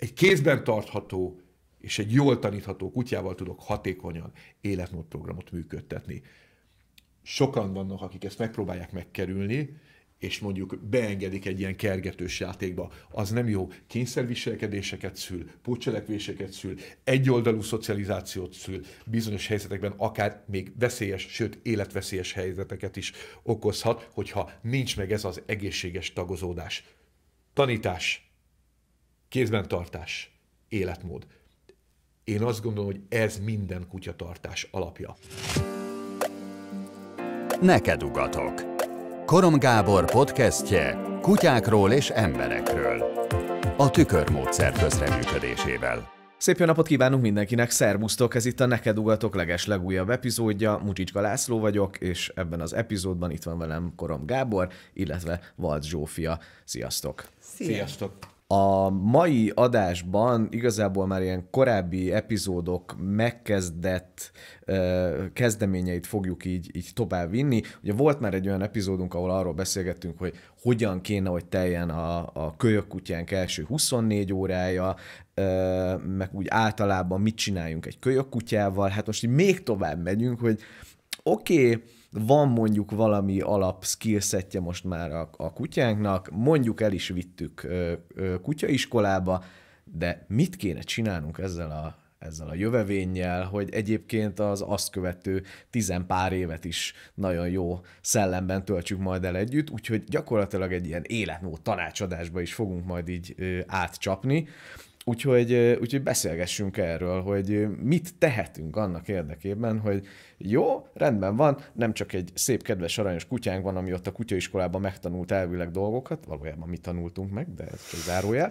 egy kézben tartható és egy jól tanítható kutyával tudok hatékonyan életmódprogramot működtetni. Sokan vannak, akik ezt megpróbálják megkerülni, és mondjuk beengedik egy ilyen kergetős játékba, az nem jó. Kényszerviselkedéseket szül, pótcselekvéseket szül, egyoldalú szocializációt szül, bizonyos helyzetekben akár még veszélyes, sőt életveszélyes helyzeteket is okozhat, hogyha nincs meg ez az egészséges tagozódás. Tanítás, kézben tartás, életmód. Én azt gondolom, hogy ez minden kutyatartás alapja. Neked ugatok. Korom Gábor podcastje kutyákról és emberekről. A tükörmódszer közreműködésével. Szép jó napot kívánunk mindenkinek, szervusztok! Ez itt a Neked Ugatok leges legújabb epizódja. Mucsicska László vagyok, és ebben az epizódban itt van velem Korom Gábor, illetve Valt Zsófia. Sziasztok! Szia. Sziasztok! A mai adásban igazából már ilyen korábbi epizódok megkezdett kezdeményeit fogjuk így, így tovább vinni. Ugye volt már egy olyan epizódunk, ahol arról beszélgettünk, hogy hogyan kéne, hogy teljen a, a kölyök kutyánk első 24 órája, meg úgy általában mit csináljunk egy kölyök kutyával. Hát most így még tovább megyünk, hogy oké, okay, van mondjuk valami alap skillsetje most már a, a kutyánknak, mondjuk el is vittük ö, ö, kutyaiskolába, de mit kéne csinálnunk ezzel a, ezzel a jövevénnyel, hogy egyébként az azt követő tizenpár évet is nagyon jó szellemben töltsük majd el együtt, úgyhogy gyakorlatilag egy ilyen életmód tanácsadásba is fogunk majd így ö, átcsapni, Úgyhogy, úgyhogy beszélgessünk erről, hogy mit tehetünk annak érdekében, hogy jó, rendben van, nem csak egy szép, kedves, aranyos kutyánk van, ami ott a kutyaiskolában megtanult elvileg dolgokat, valójában mi tanultunk meg, de ez csak zárója,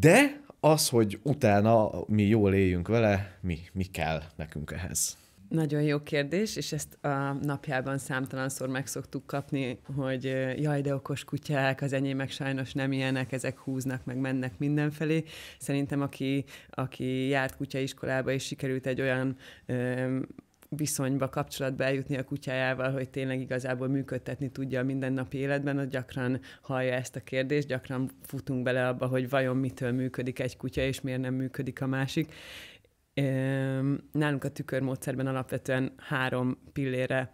de az, hogy utána mi jól éljünk vele, mi, mi kell nekünk ehhez. Nagyon jó kérdés, és ezt a napjában számtalanszor meg szoktuk kapni, hogy jaj, de okos kutyák, az enyémek sajnos nem ilyenek, ezek húznak, meg mennek mindenfelé. Szerintem, aki, aki járt kutyaiskolába, és sikerült egy olyan ö, viszonyba, kapcsolatba eljutni a kutyájával, hogy tényleg igazából működtetni tudja a mindennapi életben, az gyakran hallja ezt a kérdést, gyakran futunk bele abba, hogy vajon mitől működik egy kutya, és miért nem működik a másik. Nálunk a tükörmódszerben alapvetően három pillére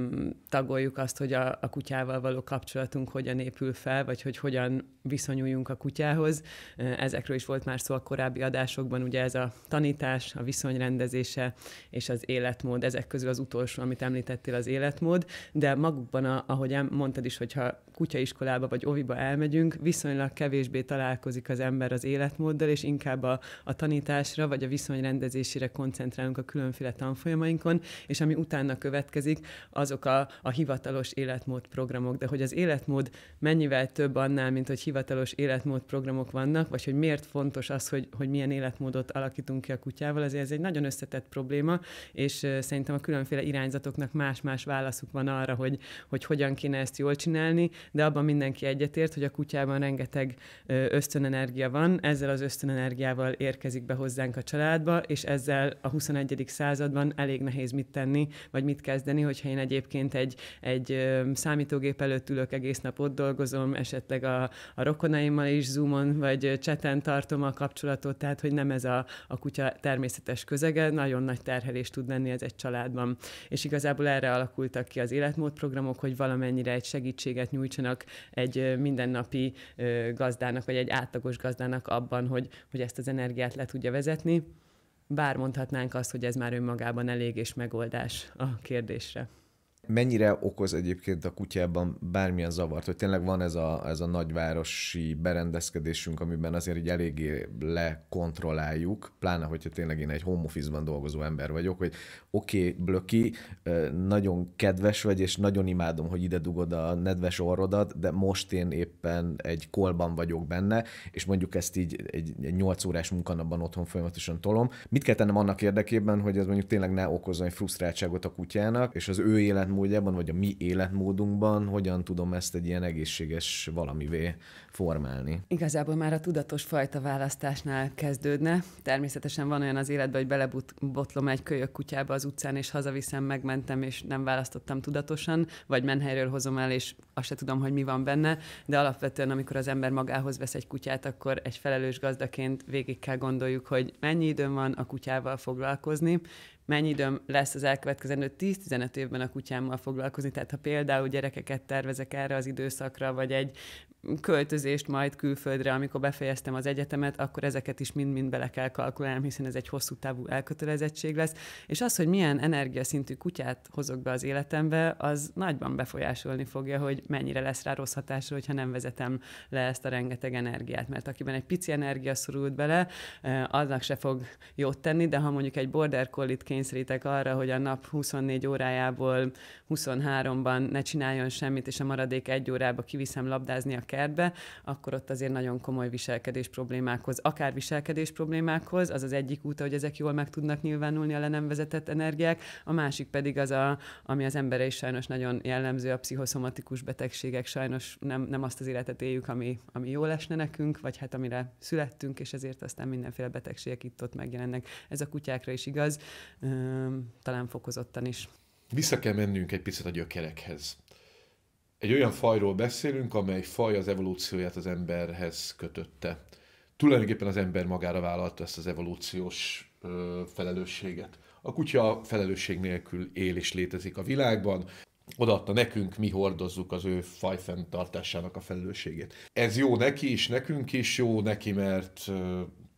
mm, tagoljuk azt, hogy a, a kutyával való kapcsolatunk hogyan épül fel, vagy hogy hogyan viszonyuljunk a kutyához. Ezekről is volt már szó a korábbi adásokban, ugye ez a tanítás, a viszonyrendezése és az életmód, ezek közül az utolsó, amit említettél, az életmód, de magukban, a, ahogy mondtad is, hogyha kutyaiskolába vagy oviba elmegyünk, viszonylag kevésbé találkozik az ember az életmóddal, és inkább a, a tanításra vagy a viszonyrendezésére koncentrálunk a különféle tanfolyamainkon, és ami utána következik, azok a, a hivatalos életmód programok. De hogy az életmód mennyivel több annál, mint hogy hivatalos életmód programok vannak, vagy hogy miért fontos az, hogy, hogy milyen életmódot alakítunk ki a kutyával, azért ez egy nagyon összetett probléma, és szerintem a különféle irányzatoknak más-más válaszuk van arra, hogy, hogy hogyan kéne ezt jól csinálni, de abban mindenki egyetért, hogy a kutyában rengeteg ösztönenergia van, ezzel az ösztönenergiával érkezik be hozzánk a családba, és ezzel a 21. században elég nehéz mit tenni, vagy mit kezdeni, hogyha én egyébként egy, egy számítógép előtt ülök egész nap ott dolgozom, esetleg a, a rokonaimmal is zoomon, vagy cseten tartom a kapcsolatot, tehát hogy nem ez a, a kutya természetes közege, nagyon nagy terhelés tud lenni ez egy családban. És igazából erre alakultak ki az életmódprogramok, hogy valamennyire egy segítséget nyújtsanak segítsenek egy mindennapi gazdának, vagy egy átlagos gazdának abban, hogy, hogy ezt az energiát le tudja vezetni. Bár mondhatnánk azt, hogy ez már önmagában elég és megoldás a kérdésre. Mennyire okoz egyébként a kutyában bármilyen zavart, hogy tényleg van ez a, ez a nagyvárosi berendezkedésünk, amiben azért így eléggé lekontrolláljuk, pláne, hogyha tényleg én egy home office-ban dolgozó ember vagyok, hogy oké, okay, Blöki, nagyon kedves vagy, és nagyon imádom, hogy ide dugod a nedves orrodat, de most én éppen egy kolban vagyok benne, és mondjuk ezt így egy, egy 8 órás munkanapban otthon folyamatosan tolom. Mit kell tennem annak érdekében, hogy ez mondjuk tényleg ne egy frusztráltságot a kutyának, és az ő élet életmódjában, vagy a mi életmódunkban hogyan tudom ezt egy ilyen egészséges valamivé formálni. Igazából már a tudatos fajta választásnál kezdődne. Természetesen van olyan az életben, hogy belebotlom egy kölyök kutyába az utcán, és hazaviszem, megmentem, és nem választottam tudatosan, vagy menhelyről hozom el, és azt se tudom, hogy mi van benne, de alapvetően, amikor az ember magához vesz egy kutyát, akkor egy felelős gazdaként végig kell gondoljuk, hogy mennyi időm van a kutyával foglalkozni, mennyi időm lesz az elkövetkezendő 10-15 évben a kutyámmal foglalkozni. Tehát ha például gyerekeket tervezek erre az időszakra, vagy egy költözést majd külföldre, amikor befejeztem az egyetemet, akkor ezeket is mind-mind bele kell kalkulálnom, hiszen ez egy hosszú távú elkötelezettség lesz. És az, hogy milyen energiaszintű kutyát hozok be az életembe, az nagyban befolyásolni fogja, hogy mennyire lesz rá rossz hatásra, hogyha nem vezetem le ezt a rengeteg energiát. Mert akiben egy pici energia szorult bele, eh, annak se fog jót tenni, de ha mondjuk egy border collie kényszerítek arra, hogy a nap 24 órájából 23-ban ne csináljon semmit, és a maradék egy órába kiviszem labdázni a kertbe, akkor ott azért nagyon komoly viselkedés problémákhoz, akár viselkedés problémákhoz, az az egyik út, hogy ezek jól meg tudnak nyilvánulni a le nem vezetett energiák, a másik pedig az, a, ami az embere is sajnos nagyon jellemző, a pszichoszomatikus betegségek sajnos nem, nem azt az életet éljük, ami, ami jól esne nekünk, vagy hát amire születtünk, és ezért aztán mindenféle betegségek itt-ott megjelennek. Ez a kutyákra is igaz, talán fokozottan is. Vissza kell mennünk egy picit a gyökerekhez egy olyan fajról beszélünk, amely faj az evolúcióját az emberhez kötötte. Tulajdonképpen az ember magára vállalta ezt az evolúciós ö, felelősséget. A kutya felelősség nélkül él és létezik a világban, odaadta nekünk, mi hordozzuk az ő fajfenntartásának a felelősségét. Ez jó neki is, nekünk is jó neki, mert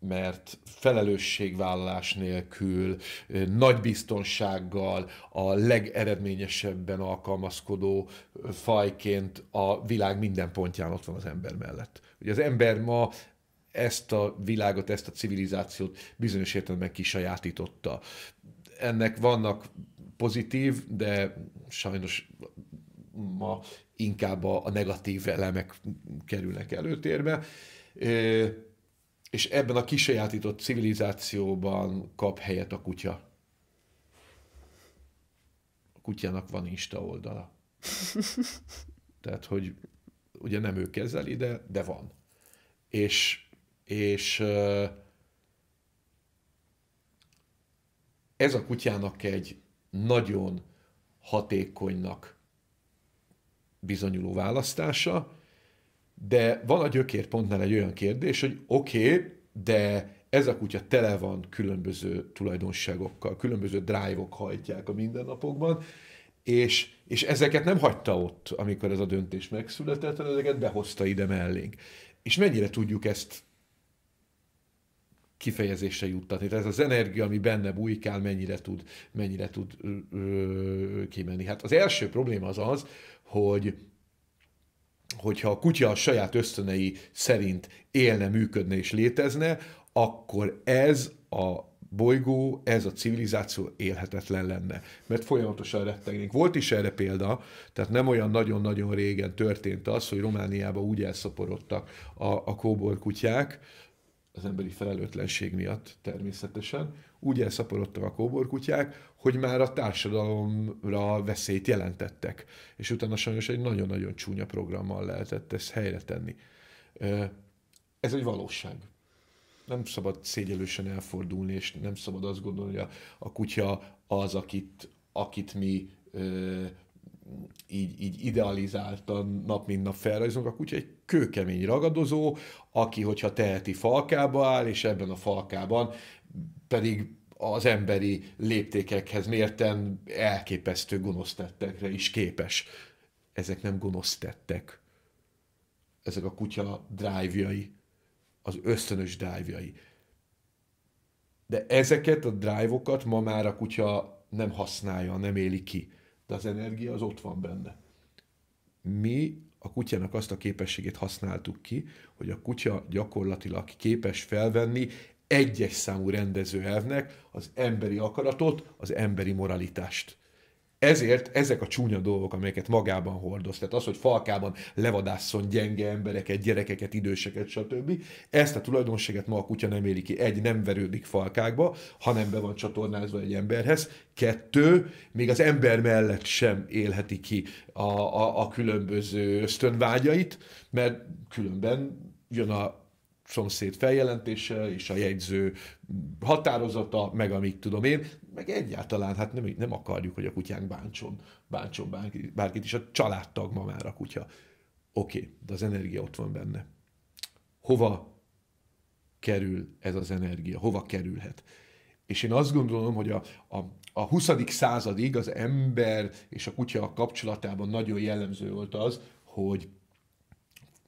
mert felelősségvállalás nélkül, nagy biztonsággal, a legeredményesebben alkalmazkodó fajként a világ minden pontján ott van az ember mellett. Ugye az ember ma ezt a világot, ezt a civilizációt bizonyos értelemben kisajátította. Ennek vannak pozitív, de sajnos ma inkább a, negatív elemek kerülnek előtérbe és ebben a kisajátított civilizációban kap helyet a kutya. A kutyának van Insta oldala. Tehát, hogy ugye nem ő kezeli, de, de van. És, és ez a kutyának egy nagyon hatékonynak bizonyuló választása, de van a gyökérpontnál egy olyan kérdés, hogy oké, okay, de ez a kutya tele van különböző tulajdonságokkal, különböző drive-ok hajtják a mindennapokban, és, és ezeket nem hagyta ott, amikor ez a döntés megszületett, hanem ezeket behozta ide mellénk. És mennyire tudjuk ezt kifejezésre juttatni. Tehát ez az energia, ami benne bújkál, mennyire tud, mennyire tud ö, ö, kimenni. Hát az első probléma az az, hogy hogyha a kutya a saját ösztönei szerint élne, működne és létezne, akkor ez a bolygó, ez a civilizáció élhetetlen lenne. Mert folyamatosan rettegnénk. Volt is erre példa, tehát nem olyan nagyon-nagyon régen történt az, hogy Romániában úgy elszaporodtak a, a kóbor kutyák, az emberi felelőtlenség miatt természetesen, úgy elszaporodtak a kóborkutyák, hogy már a társadalomra veszélyt jelentettek. És utána sajnos egy nagyon-nagyon csúnya programmal lehetett ezt helyre tenni. Ez egy valóság. Nem szabad szégyelősen elfordulni, és nem szabad azt gondolni, hogy a, a kutya az, akit, akit mi ö, így, így idealizáltan nap mint nap felrajzunk. a kutya egy kőkemény ragadozó, aki, hogyha teheti falkába áll, és ebben a falkában pedig az emberi léptékekhez mérten elképesztő gonosz tettekre is képes. Ezek nem gonosz tettek. Ezek a kutya drive az ösztönös drive -jai. De ezeket a drive-okat ma már a kutya nem használja, nem éli ki. De az energia az ott van benne. Mi a kutyának azt a képességét használtuk ki, hogy a kutya gyakorlatilag képes felvenni egyes számú elvnek az emberi akaratot, az emberi moralitást. Ezért ezek a csúnya dolgok, amelyeket magában hordoz, tehát az, hogy falkában levadásszon gyenge embereket, gyerekeket, időseket, stb. Ezt a tulajdonságet ma a kutya nem éli ki. Egy, nem verődik falkákba, hanem be van csatornázva egy emberhez. Kettő, még az ember mellett sem élheti ki a, a, a különböző ösztönvágyait, mert különben jön a szomszéd feljelentése és a jegyző határozata, meg amit tudom én, meg egyáltalán hát nem, nem akarjuk, hogy a kutyánk bántson, bántson bárki, bárkit is, a családtag ma már a kutya. Oké, okay, de az energia ott van benne. Hova kerül ez az energia? Hova kerülhet? És én azt gondolom, hogy a, a, a 20. századig az ember és a kutya kapcsolatában nagyon jellemző volt az, hogy,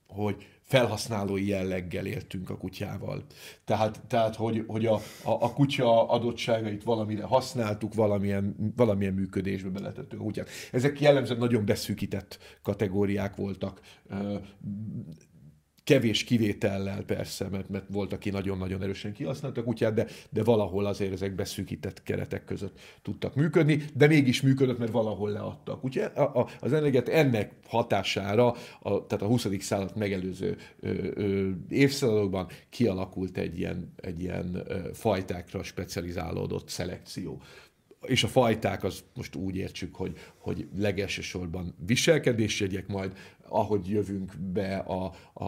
hogy felhasználói jelleggel éltünk a kutyával. Tehát, tehát hogy, hogy a, a, a kutya adottságait valamire használtuk, valamilyen, valamilyen működésbe beletettünk a kutyát. Ezek jellemzően nagyon beszűkített kategóriák voltak. Kevés kivétellel persze, mert, mert volt, aki nagyon-nagyon erősen kihasználta a kutyát, de, de valahol azért ezek beszűkített keretek között tudtak működni, de mégis működött, mert valahol leadtak, Ugye az energiát ennek hatására, a, tehát a 20. század megelőző ö, ö, évszázadokban kialakult egy ilyen, egy ilyen ö, fajtákra specializálódott szelekció és a fajták az most úgy értsük, hogy, hogy legelsősorban viselkedésjegyek, majd ahogy jövünk be a, a,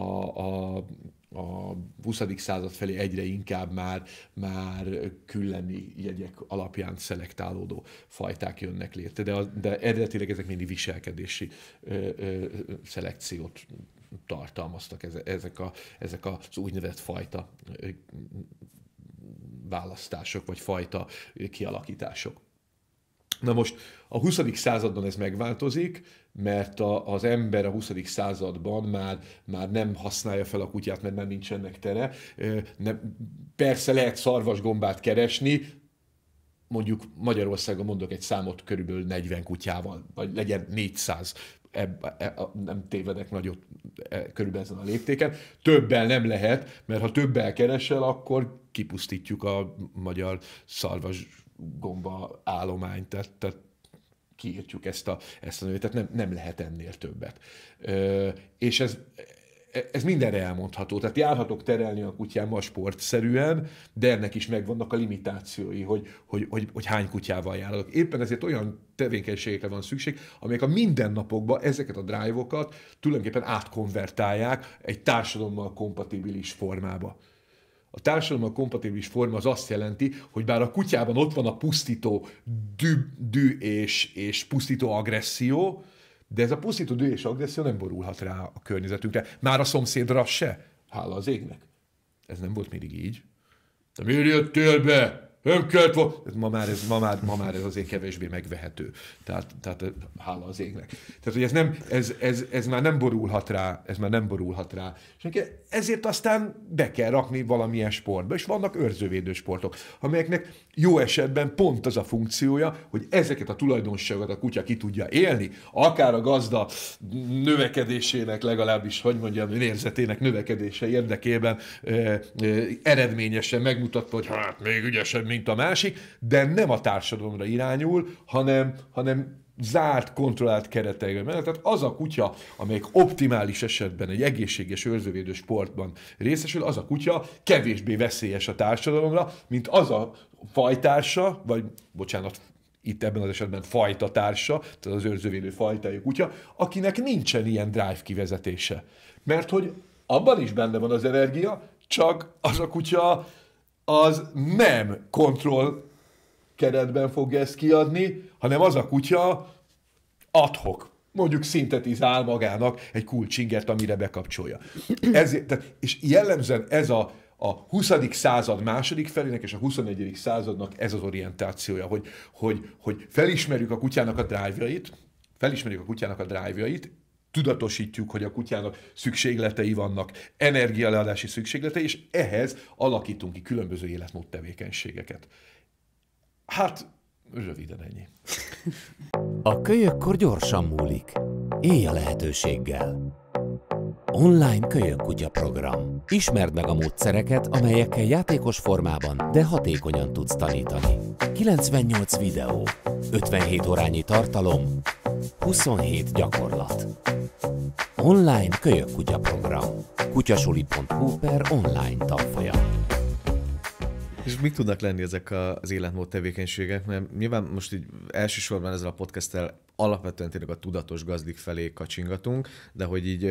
a a 20. század felé egyre inkább már, már küllemi jegyek alapján szelektálódó fajták jönnek létre, de, a, de eredetileg ezek mindig viselkedési ö, ö, szelekciót tartalmaztak ezek, a, ezek az úgynevezett fajta választások, vagy fajta kialakítások. Na most a 20. században ez megváltozik, mert a, az ember a 20. században már, már nem használja fel a kutyát, mert már nincsenek tere. Nem, persze lehet szarvasgombát keresni, mondjuk Magyarországon mondok egy számot, körülbelül 40 kutyával, vagy legyen 400, ebb, e, e, a, nem tévedek nagyot e, körülbelül ezen a léptéken. Többel nem lehet, mert ha többel keresel, akkor kipusztítjuk a magyar szarvas gomba állomány, tehát, tehát kiírtjuk ezt a, ezt a nőt, tehát nem, nem lehet ennél többet. Ö, és ez, ez mindenre elmondható. Tehát járhatok terelni a kutyámmal sportszerűen, de ennek is megvannak a limitációi, hogy, hogy, hogy, hogy hány kutyával járhatok. Éppen ezért olyan tevékenységekre van szükség, amelyek a mindennapokban ezeket a drive-okat tulajdonképpen átkonvertálják egy társadalommal kompatibilis formába. A a kompatibilis forma az azt jelenti, hogy bár a kutyában ott van a pusztító dű, dű és, és pusztító agresszió, de ez a pusztító dű és agresszió nem borulhat rá a környezetünkre. Már a szomszédra se. Hála az égnek. Ez nem volt mindig így. De miért jöttél be? nem kellett volna. Ma már ez, ma már, ma már ez azért kevésbé megvehető. Tehát, tehát hála az égnek. Tehát, hogy ez, nem, ez, ez, ez, már nem borulhat rá, ez már nem borulhat rá. És ezért aztán be kell rakni valamilyen sportba, és vannak őrzővédő sportok, amelyeknek jó esetben pont az a funkciója, hogy ezeket a tulajdonságokat a kutya ki tudja élni, akár a gazda növekedésének legalábbis, hogy mondjam, érzetének növekedése érdekében eh, eh, eredményesen megmutatva, hogy hát még ügyesebb, mint a másik, de nem a társadalomra irányul, hanem, hanem zárt, kontrollált keretekben Mert, Tehát az a kutya, amelyik optimális esetben egy egészséges őrzővédő sportban részesül, az a kutya kevésbé veszélyes a társadalomra, mint az a fajtársa, vagy bocsánat, itt ebben az esetben fajta társa, tehát az őrzővédő fajtájuk. kutya, akinek nincsen ilyen drive kivezetése. Mert hogy abban is benne van az energia, csak az a kutya az nem kontroll keretben fog ezt kiadni, hanem az a kutya adhok. Mondjuk szintetizál magának egy kulcsingert, amire bekapcsolja. Ez, tehát, és jellemzően ez a, a 20. század második felének és a 21. századnak ez az orientációja, hogy, hogy, hogy felismerjük a kutyának a drive felismerjük a kutyának a drive tudatosítjuk, hogy a kutyának szükségletei vannak, energialeadási szükségletei, és ehhez alakítunk ki különböző életmód tevékenységeket. Hát, röviden ennyi. A kölyökkor gyorsan múlik. Élj a lehetőséggel! Online kölyökkutya program. Ismerd meg a módszereket, amelyekkel játékos formában, de hatékonyan tudsz tanítani. 98 videó, 57 órányi tartalom, 27 gyakorlat. Online kutya program. kutyasuli.hu per online tanfolyam. És mik tudnak lenni ezek az életmód tevékenységek? Mert nyilván most így elsősorban ezzel a podcasttel alapvetően tényleg a tudatos gazdik felé kacsingatunk, de hogy így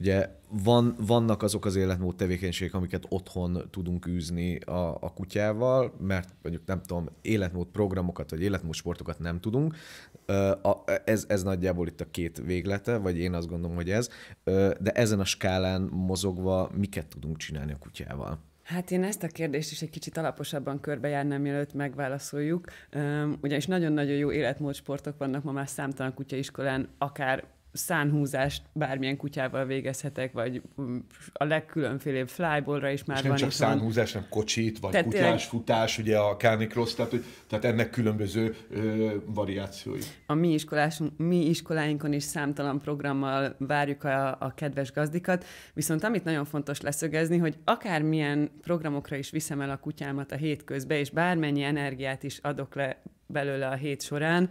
ugye van, vannak azok az életmód tevékenységek, amiket otthon tudunk űzni a, a kutyával, mert mondjuk nem tudom, életmód programokat vagy életmód sportokat nem tudunk. Ez, ez nagyjából itt a két véglete, vagy én azt gondolom, hogy ez. De ezen a skálán mozogva miket tudunk csinálni a kutyával? Hát én ezt a kérdést is egy kicsit alaposabban körbejárnám, mielőtt megválaszoljuk. Ugyanis nagyon-nagyon jó életmódsportok vannak ma már számtalan kutyaiskolán, akár szánhúzást bármilyen kutyával végezhetek, vagy a legkülönfélébb flyballra is már és nem van. nem csak szánhúzás, hanem kocsit, vagy tehát kutyás, tényleg... Eh, futás, ugye a Kálni tehát, tehát ennek különböző ö, variációi. A mi, iskolásunk, mi iskoláinkon is számtalan programmal várjuk a, a kedves gazdikat, viszont amit nagyon fontos leszögezni, hogy akármilyen programokra is viszem el a kutyámat a hétközbe, és bármennyi energiát is adok le belőle a hét során,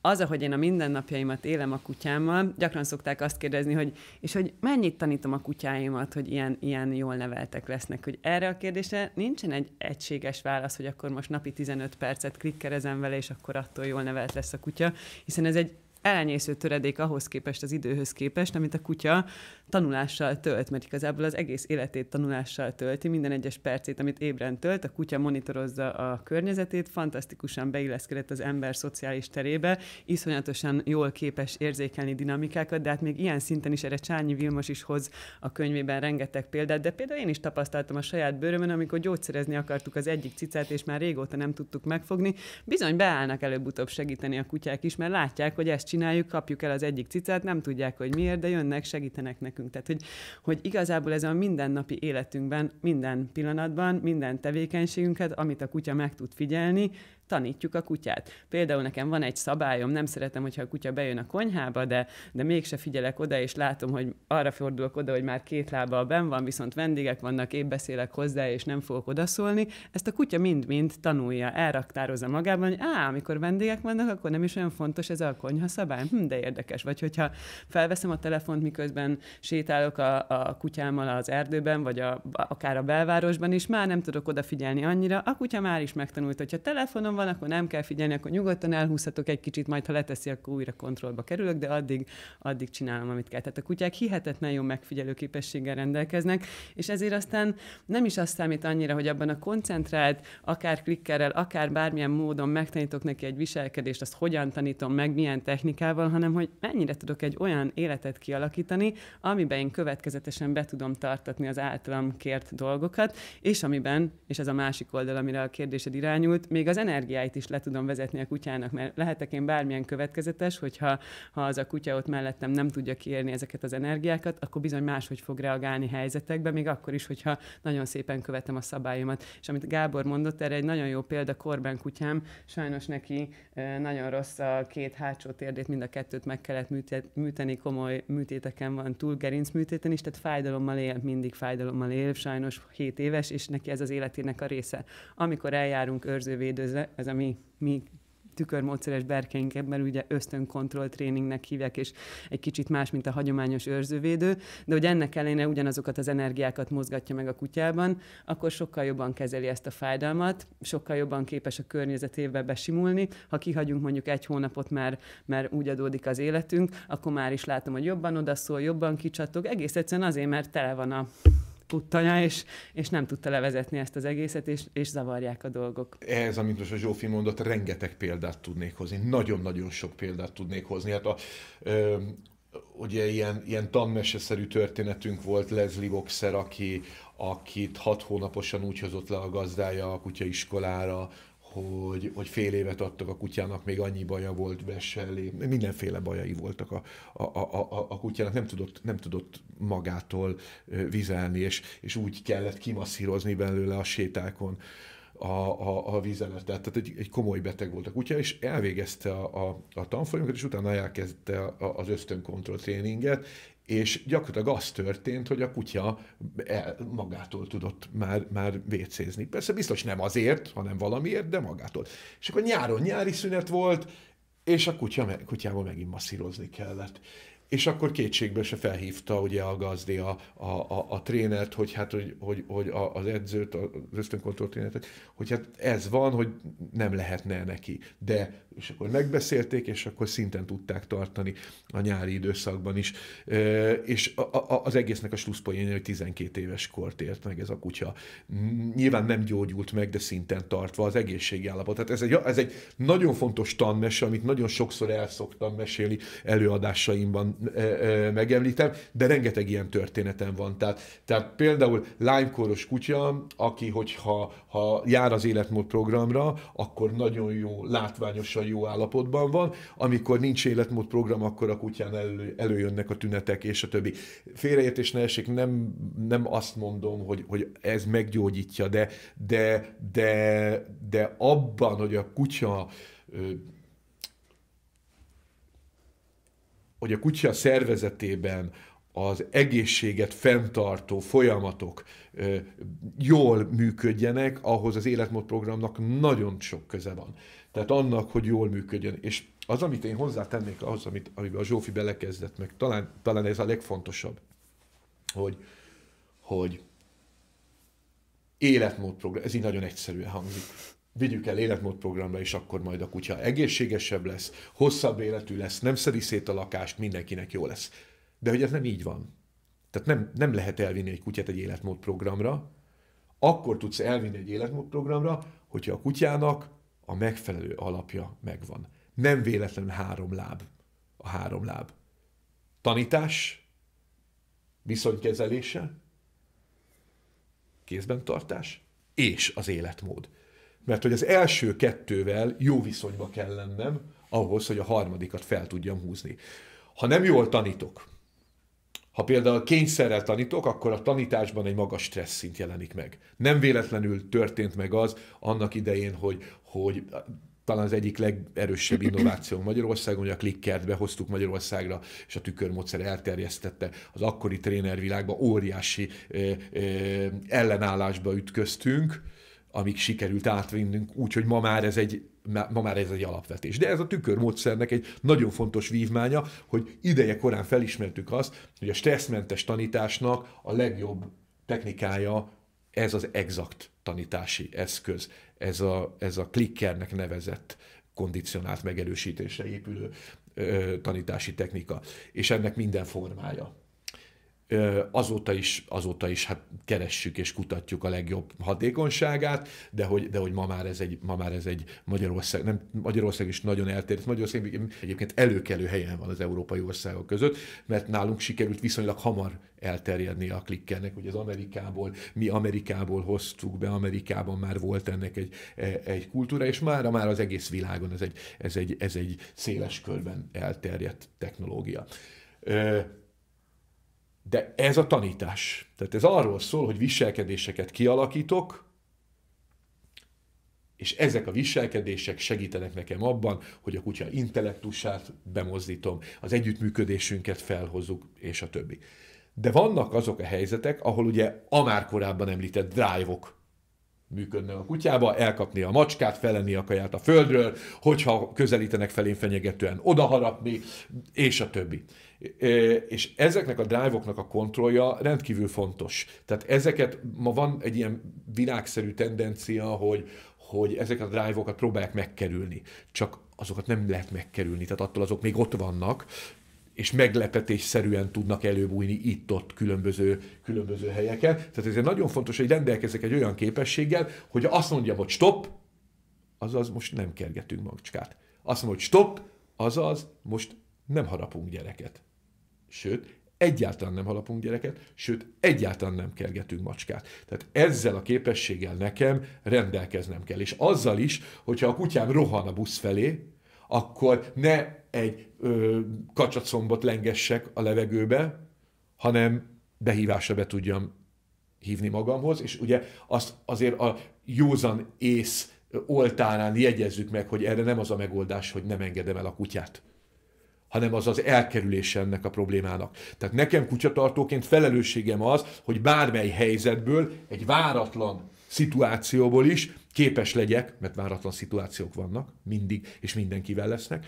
az, ahogy én a mindennapjaimat élem a kutyámmal, gyakran szokták azt kérdezni, hogy és hogy mennyit tanítom a kutyáimat, hogy ilyen, ilyen jól neveltek lesznek, hogy erre a kérdésre nincsen egy egységes válasz, hogy akkor most napi 15 percet klikkerezem vele, és akkor attól jól nevelt lesz a kutya, hiszen ez egy elenyésző töredék ahhoz képest, az időhöz képest, amit a kutya tanulással tölt, mert igazából az egész életét tanulással tölti, minden egyes percét, amit ébren tölt, a kutya monitorozza a környezetét, fantasztikusan beilleszkedett az ember szociális terébe, iszonyatosan jól képes érzékelni dinamikákat, de hát még ilyen szinten is erre Csányi Vilmos is hoz a könyvében rengeteg példát, de például én is tapasztaltam a saját bőrömön, amikor gyógyszerezni akartuk az egyik cicát, és már régóta nem tudtuk megfogni, bizony beállnak előbb-utóbb segíteni a kutyák is, mert látják, hogy ezt csináljuk, kapjuk el az egyik cicát, nem tudják, hogy miért, de jönnek, segítenek nekünk nekünk. Tehát, hogy, hogy igazából ez a mindennapi életünkben, minden pillanatban, minden tevékenységünket, amit a kutya meg tud figyelni, tanítjuk a kutyát. Például nekem van egy szabályom, nem szeretem, hogyha a kutya bejön a konyhába, de, de mégse figyelek oda, és látom, hogy arra fordulok oda, hogy már két lábbal ben van, viszont vendégek vannak, épp beszélek hozzá, és nem fogok odaszólni. Ezt a kutya mind-mind tanulja, elraktározza magában, hogy á, amikor vendégek vannak, akkor nem is olyan fontos ez a konyha szabály. Hm, de érdekes. Vagy hogyha felveszem a telefont, miközben sétálok a, a kutyámmal az erdőben, vagy a, akár a belvárosban is, már nem tudok odafigyelni annyira. A kutya már is megtanult, hogyha telefonom van, akkor nem kell figyelni, akkor nyugodtan elhúzhatok egy kicsit, majd ha leteszi, akkor újra kontrollba kerülök, de addig, addig csinálom, amit kell. Tehát a kutyák hihetetlen jó megfigyelő képességgel rendelkeznek, és ezért aztán nem is azt számít annyira, hogy abban a koncentrált, akár klikkerrel, akár bármilyen módon megtanítok neki egy viselkedést, azt hogyan tanítom meg, milyen technikával, hanem hogy mennyire tudok egy olyan életet kialakítani, amiben én következetesen be tudom tartatni az általam kért dolgokat, és amiben, és ez a másik oldal, amire a kérdésed irányult, még az energi energiáit is le tudom vezetni a kutyának, mert lehetek én bármilyen következetes, hogyha ha az a kutya ott mellettem nem tudja kiérni ezeket az energiákat, akkor bizony máshogy fog reagálni helyzetekbe, még akkor is, hogyha nagyon szépen követem a szabályomat. És amit Gábor mondott, erre egy nagyon jó példa Korben kutyám, sajnos neki nagyon rossz a két hátsó térdét, mind a kettőt meg kellett műteni, komoly műtéteken van túl, műtéten is, tehát fájdalommal él, mindig fájdalommal él, sajnos 7 éves, és neki ez az életének a része. Amikor eljárunk őrzővédőzre, ez a mi, mi tükörmódszeres berkeink ebben ugye ösztönkontroll tréningnek hívják, és egy kicsit más, mint a hagyományos őrzővédő, de hogy ennek ellenére ugyanazokat az energiákat mozgatja meg a kutyában, akkor sokkal jobban kezeli ezt a fájdalmat, sokkal jobban képes a környezetébe besimulni. Ha kihagyunk mondjuk egy hónapot, már, mert úgy adódik az életünk, akkor már is látom, hogy jobban odaszól, jobban kicsattog. egész egyszerűen azért, mert tele van a puttanya és, és nem tudta levezetni ezt az egészet, és, és zavarják a dolgok. Ez, amit most a Zsófi mondott, rengeteg példát tudnék hozni, nagyon-nagyon sok példát tudnék hozni. Hát a, ö, ugye ilyen, ilyen tanmeseszerű történetünk volt Leslie Boxer, aki, akit hat hónaposan úgy hozott le a gazdája a kutyaiskolára, hogy, hogy fél évet adtak a kutyának, még annyi baja volt vesselé, mindenféle bajai voltak a, a, a, a kutyának, nem tudott, nem tudott magától vizelni, és, és úgy kellett kimasszírozni belőle a sétákon a, a, a vizeletet. Tehát egy, egy komoly beteg volt a kutya, és elvégezte a, a, a tanfolyamokat, és utána elkezdte az ösztönkontroll tréninget, és gyakorlatilag az történt, hogy a kutya el, magától tudott már, már vécézni. Persze biztos nem azért, hanem valamiért, de magától. És akkor nyáron nyári szünet volt, és a kutya, kutyával megint masszírozni kellett és akkor kétségbe se felhívta ugye a gazdi a, a, a, a trénert, hogy hát hogy, hogy, hogy az edzőt, az ösztönkontroll trénert, hogy hát ez van, hogy nem lehetne neki. De, és akkor megbeszélték, és akkor szinten tudták tartani a nyári időszakban is. E, és a, a, az egésznek a slusszpoénja, hogy 12 éves kort ért meg ez a kutya. Nyilván nem gyógyult meg, de szinten tartva az egészségi állapot. Tehát ez egy, ez egy nagyon fontos tanmese, amit nagyon sokszor el szoktam mesélni előadásaimban megemlítem, de rengeteg ilyen történetem van. Tehát, tehát például lánykoros kutya, aki, hogyha ha jár az életmód programra, akkor nagyon jó, látványosan jó állapotban van, amikor nincs életmód program, akkor a kutyán elő, előjönnek a tünetek, és a többi. Félreértés ne esik, nem, nem azt mondom, hogy, hogy ez meggyógyítja, de, de, de, de abban, hogy a kutya hogy a kutya szervezetében az egészséget fenntartó folyamatok jól működjenek, ahhoz az életmódprogramnak nagyon sok köze van. Tehát annak, hogy jól működjön. És az, amit én hozzátennék ahhoz, amit, amiben a Zsófi belekezdett, meg talán, talán ez a legfontosabb, hogy, hogy életmódprogram, ez így nagyon egyszerűen hangzik vigyük el életmódprogramra, és akkor majd a kutya egészségesebb lesz, hosszabb életű lesz, nem szedi szét a lakást, mindenkinek jó lesz. De hogy ez nem így van. Tehát nem, nem lehet elvinni egy kutyát egy életmódprogramra, akkor tudsz elvinni egy életmódprogramra, hogyha a kutyának a megfelelő alapja megvan. Nem véletlenül három láb. A három láb. Tanítás, viszonykezelése, kézben tartás és az életmód mert hogy az első kettővel jó viszonyba kell lennem ahhoz, hogy a harmadikat fel tudjam húzni. Ha nem jól tanítok, ha például kényszerrel tanítok, akkor a tanításban egy magas stressz szint jelenik meg. Nem véletlenül történt meg az annak idején, hogy, hogy talán az egyik legerősebb innováció Magyarországon, hogy a klikkert behoztuk Magyarországra, és a tükörmódszer elterjesztette. Az akkori trénervilágban óriási ö, ö, ellenállásba ütköztünk, amik sikerült átvinnünk, úgyhogy ma már ez egy ma már ez egy alapvetés. De ez a tükörmódszernek egy nagyon fontos vívmánya, hogy ideje korán felismertük azt, hogy a stresszmentes tanításnak a legjobb technikája ez az exakt tanítási eszköz, ez a, ez a klikkernek nevezett kondicionált megerősítésre épülő ö, tanítási technika, és ennek minden formája azóta is, azóta is hát keressük és kutatjuk a legjobb hatékonyságát, de hogy, de hogy ma, már ez egy, ma már ez egy Magyarország, nem, Magyarország is nagyon eltérő, Magyarország egyébként előkelő helyen van az európai országok között, mert nálunk sikerült viszonylag hamar elterjedni a klikkernek, hogy az Amerikából, mi Amerikából hoztuk be, Amerikában már volt ennek egy, e, egy kultúra, és már már az egész világon ez egy, ez egy, ez egy széles körben elterjedt technológia. De ez a tanítás. Tehát ez arról szól, hogy viselkedéseket kialakítok, és ezek a viselkedések segítenek nekem abban, hogy a kutya intellektusát bemozdítom, az együttműködésünket felhozzuk, és a többi. De vannak azok a helyzetek, ahol ugye a már korábban említett drive -ok működnek a kutyába, elkapni a macskát, felenni a kaját a földről, hogyha közelítenek felén fenyegetően odaharapni, és a többi és ezeknek a drive-oknak a kontrollja rendkívül fontos. Tehát ezeket ma van egy ilyen világszerű tendencia, hogy, hogy ezeket a drive-okat próbálják megkerülni. Csak azokat nem lehet megkerülni, tehát attól azok még ott vannak, és meglepetésszerűen tudnak előbújni itt-ott különböző, különböző helyeken. Tehát ezért nagyon fontos, hogy rendelkezek egy olyan képességgel, hogy azt mondjam, hogy stop, azaz most nem kergetünk magcskát. Azt mondom, hogy stop, azaz most nem harapunk gyereket. Sőt, egyáltalán nem halapunk gyereket, sőt, egyáltalán nem kergetünk macskát. Tehát ezzel a képességgel nekem rendelkeznem kell. És azzal is, hogyha a kutyám rohan a busz felé, akkor ne egy ö, kacsacombot lengessek a levegőbe, hanem behívásra be tudjam hívni magamhoz, és ugye azt azért a józan ész oltánán jegyezzük meg, hogy erre nem az a megoldás, hogy nem engedem el a kutyát hanem az az elkerülés ennek a problémának. Tehát nekem kutyatartóként felelősségem az, hogy bármely helyzetből, egy váratlan szituációból is képes legyek, mert váratlan szituációk vannak mindig, és mindenkivel lesznek,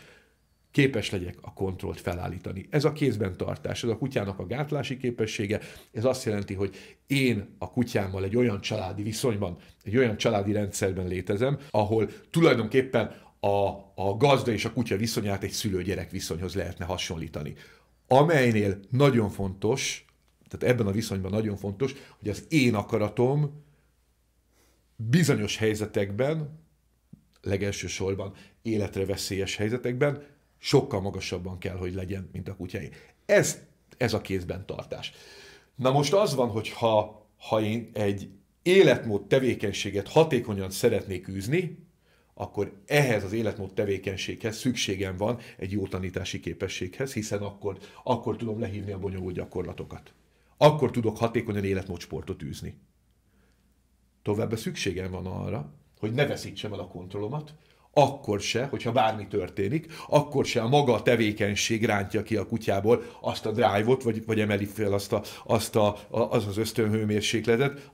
képes legyek a kontrollt felállítani. Ez a kézben tartás, ez a kutyának a gátlási képessége, ez azt jelenti, hogy én a kutyámmal egy olyan családi viszonyban, egy olyan családi rendszerben létezem, ahol tulajdonképpen a, a gazda és a kutya viszonyát egy szülő-gyerek viszonyhoz lehetne hasonlítani. Amelynél nagyon fontos, tehát ebben a viszonyban nagyon fontos, hogy az én akaratom bizonyos helyzetekben, legelső sorban életre veszélyes helyzetekben sokkal magasabban kell, hogy legyen, mint a kutyai. Ez, ez a kézben tartás. Na most az van, hogy ha, ha én egy életmód tevékenységet hatékonyan szeretnék űzni, akkor ehhez az életmód tevékenységhez szükségem van egy jó tanítási képességhez, hiszen akkor, akkor tudom lehívni a bonyolult gyakorlatokat. Akkor tudok hatékonyan életmódsportot űzni. Továbbá szükségem van arra, hogy ne veszítsem el a kontrollomat, akkor se, hogyha bármi történik, akkor se a maga a tevékenység rántja ki a kutyából azt a drive-ot, vagy, vagy emeli fel azt, a, azt a, az, az ösztönhőmérsékletet,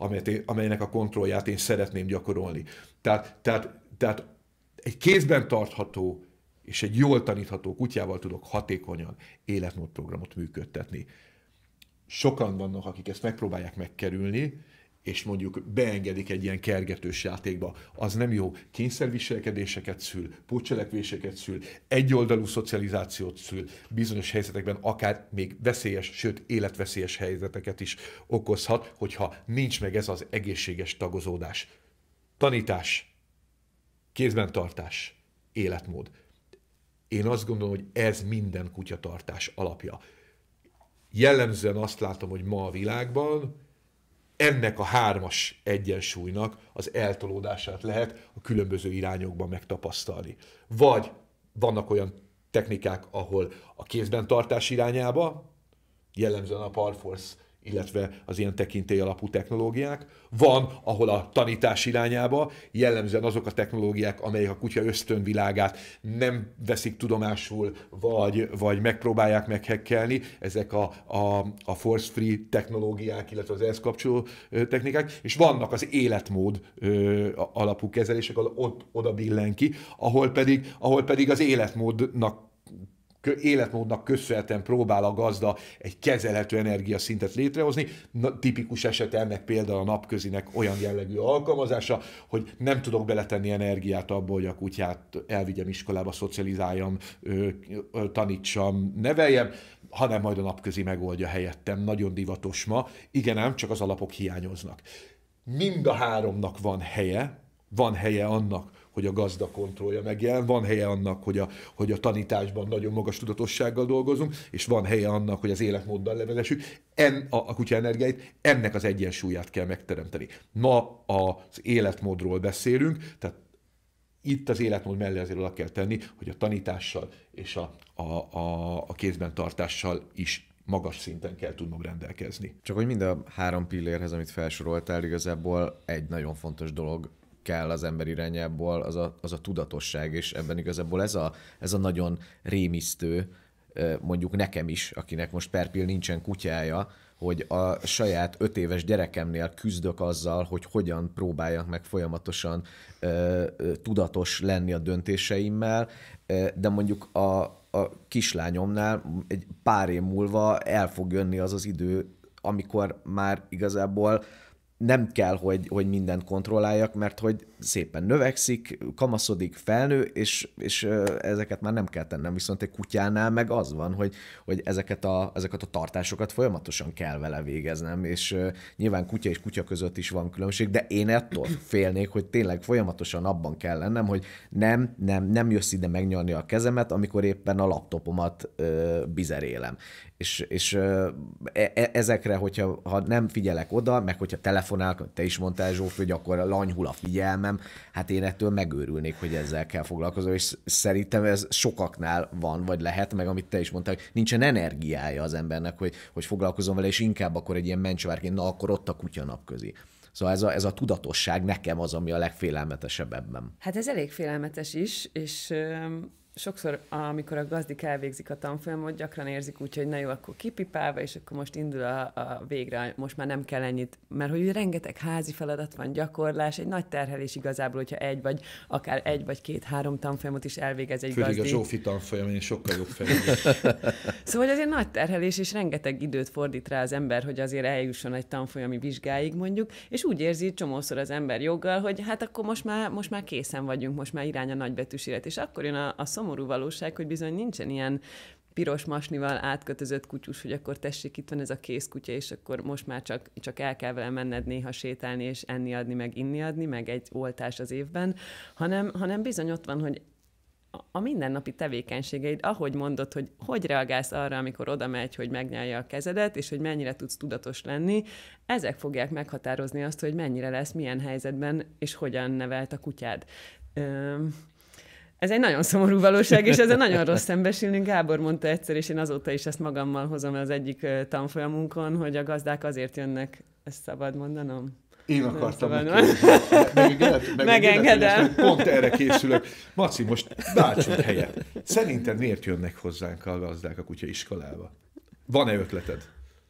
amelynek a kontrollját én szeretném gyakorolni. Tehát, tehát, tehát egy kézben tartható és egy jól tanítható kutyával tudok hatékonyan életmódprogramot működtetni. Sokan vannak, akik ezt megpróbálják megkerülni, és mondjuk beengedik egy ilyen kergetős játékba, az nem jó. Kényszerviselkedéseket szül, pótcselekvéseket szül, egyoldalú szocializációt szül, bizonyos helyzetekben akár még veszélyes, sőt életveszélyes helyzeteket is okozhat, hogyha nincs meg ez az egészséges tagozódás. Tanítás, kézben tartás, életmód. Én azt gondolom, hogy ez minden kutyatartás alapja. Jellemzően azt látom, hogy ma a világban ennek a hármas egyensúlynak az eltolódását lehet a különböző irányokban megtapasztalni. Vagy vannak olyan technikák, ahol a kézben tartás irányába, jellemzően a Parforce illetve az ilyen tekintély alapú technológiák. Van, ahol a tanítás irányába, jellemzően azok a technológiák, amelyek a kutya ösztönvilágát nem veszik tudomásul, vagy, vagy megpróbálják meghekkelni, ezek a, a, a force-free technológiák, illetve az ehhez kapcsoló technikák, és vannak az életmód ö, alapú kezelések, ahol ott oda billen ki, ahol pedig, ahol pedig az életmódnak életmódnak köszönhetően próbál a gazda egy kezelhető energiaszintet létrehozni. Na, tipikus eset ennek például a napközinek olyan jellegű alkalmazása, hogy nem tudok beletenni energiát abba, hogy a kutyát elvigyem iskolába, szocializáljam, tanítsam, neveljem, hanem majd a napközi megoldja helyettem. Nagyon divatos ma. Igen ám, csak az alapok hiányoznak. Mind a háromnak van helye, van helye annak, hogy a gazda kontrollja megjelen, van helye annak, hogy a, hogy a tanításban nagyon magas tudatossággal dolgozunk, és van helye annak, hogy az életmóddal levelessük, en, a, a kutya energiáit, ennek az egyensúlyát kell megteremteni. Ma az életmódról beszélünk, tehát itt az életmód mellé azért oda kell tenni, hogy a tanítással és a, a, a, a kézben tartással is magas szinten kell tudnom rendelkezni. Csak hogy mind a három pillérhez, amit felsoroltál, igazából egy nagyon fontos dolog kell az ember irányából, az a, az a tudatosság, és ebben igazából ez a, ez a nagyon rémisztő, mondjuk nekem is, akinek most perpil nincsen kutyája, hogy a saját öt éves gyerekemnél küzdök azzal, hogy hogyan próbáljak meg folyamatosan ö, ö, tudatos lenni a döntéseimmel, ö, de mondjuk a, a kislányomnál egy pár év múlva el fog jönni az az idő, amikor már igazából nem kell, hogy, hogy mindent kontrolláljak, mert hogy szépen növekszik, kamaszodik, felnő, és, és ezeket már nem kell tennem. Viszont egy kutyánál meg az van, hogy, hogy ezeket, a, ezeket a tartásokat folyamatosan kell vele végeznem, és nyilván kutya és kutya között is van különbség, de én ettől félnék, hogy tényleg folyamatosan abban kell lennem, hogy nem, nem, nem jössz ide megnyalni a kezemet, amikor éppen a laptopomat ö, bizerélem. És, és ö, e, e ezekre, hogyha ha nem figyelek oda, meg hogyha telefonálok, te is mondtál Zsófi, hogy akkor lanyhul a figyelme, szemem, hát én ettől megőrülnék, hogy ezzel kell foglalkozom, és szerintem ez sokaknál van, vagy lehet, meg amit te is mondtál, hogy nincsen energiája az embernek, hogy, hogy foglalkozom vele, és inkább akkor egy ilyen mencsvárként, na akkor ott a kutya napközi. Szóval ez a, ez a tudatosság nekem az, ami a legfélelmetesebb ebben. Hát ez elég félelmetes is, és sokszor, amikor a gazdik elvégzik a tanfolyamot, gyakran érzik úgy, hogy na jó, akkor kipipálva, és akkor most indul a, a végre, most már nem kell ennyit, mert hogy rengeteg házi feladat van, gyakorlás, egy nagy terhelés igazából, hogyha egy vagy akár egy vagy két-három tanfolyamot is elvégez egy Főleg gazdi. a Zsófi tanfolyam, én sokkal jobb fejlő. szóval azért nagy terhelés, és rengeteg időt fordít rá az ember, hogy azért eljusson egy tanfolyami vizsgáig mondjuk, és úgy érzi csomószor az ember joggal, hogy hát akkor most már, most már készen vagyunk, most már irány a nagybetűs élet, és akkor jön a, a szom szomorú valóság, hogy bizony nincsen ilyen piros masnival átkötözött kutyus, hogy akkor tessék, itt van ez a kész kutya, és akkor most már csak, csak el kell vele menned néha sétálni, és enni adni, meg inni adni, meg egy oltás az évben, hanem, hanem bizony ott van, hogy a mindennapi tevékenységeid, ahogy mondod, hogy hogy reagálsz arra, amikor oda megy, hogy megnyálja a kezedet, és hogy mennyire tudsz tudatos lenni, ezek fogják meghatározni azt, hogy mennyire lesz, milyen helyzetben, és hogyan nevelt a kutyád. Üm ez egy nagyon szomorú valóság, és ezzel nagyon rossz szembesülni. Gábor mondta egyszer, és én azóta is ezt magammal hozom az egyik tanfolyamunkon, hogy a gazdák azért jönnek, ezt szabad mondanom? Én akartam megengedem. Megengedem. Pont erre készülök. Maci, most bácsod helyet. Szerinted miért jönnek hozzánk a gazdák a kutya iskolába? Van-e ötleted?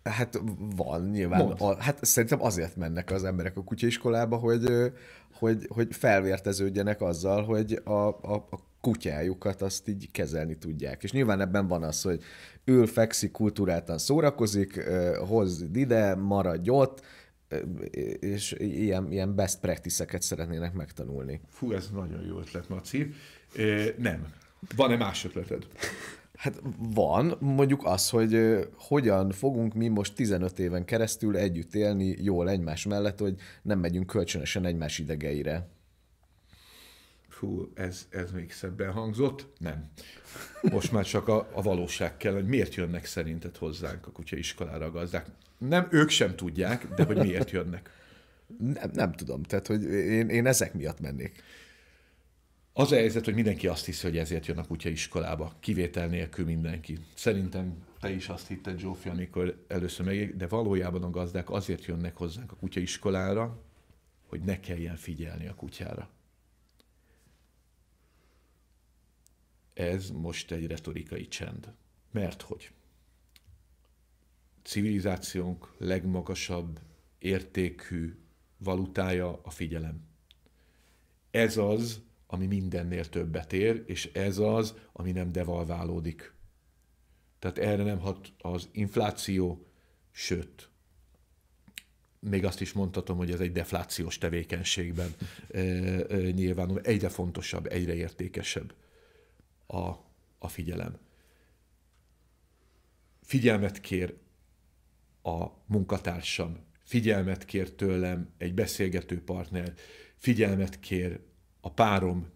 Hát van, nyilván. A, hát szerintem azért mennek az emberek a kutyaiskolába, hogy hogy, hogy felvérteződjenek azzal, hogy a, a, a kutyájukat azt így kezelni tudják. És nyilván ebben van az, hogy ül, fekszik, kultúráltan szórakozik, hoz, ide, maradj ott, és ilyen, ilyen best practice-eket szeretnének megtanulni. Fú, ez nagyon jó ötlet, Maci. Nem. Van-e más ötleted? Hát van, mondjuk az, hogy hogyan fogunk mi most 15 éven keresztül együtt élni jól egymás mellett, hogy nem megyünk kölcsönösen egymás idegeire. Fú, ez, ez még szebben hangzott. Nem. Most már csak a, a valóság kell, hogy miért jönnek szerinted hozzánk a kutyaiskolára a gazdák. Nem, ők sem tudják, de hogy miért jönnek. Nem, nem tudom, tehát hogy én, én ezek miatt mennék. Az a helyzet, hogy mindenki azt hiszi, hogy ezért jön a kutya iskolába, kivétel nélkül mindenki. Szerintem te is azt hitted, Zsófi, amikor először meg, de valójában a gazdák azért jönnek hozzánk a kutya iskolára, hogy ne kelljen figyelni a kutyára. Ez most egy retorikai csend. Mert hogy civilizációnk legmagasabb értékű valutája a figyelem. Ez az, ami mindennél többet ér, és ez az, ami nem devalválódik. Tehát erre nem hat az infláció, sőt, még azt is mondhatom, hogy ez egy deflációs tevékenységben e, e, nyilvánul egyre fontosabb, egyre értékesebb a, a figyelem. Figyelmet kér a munkatársam, figyelmet kér tőlem egy beszélgető partner, figyelmet kér a párom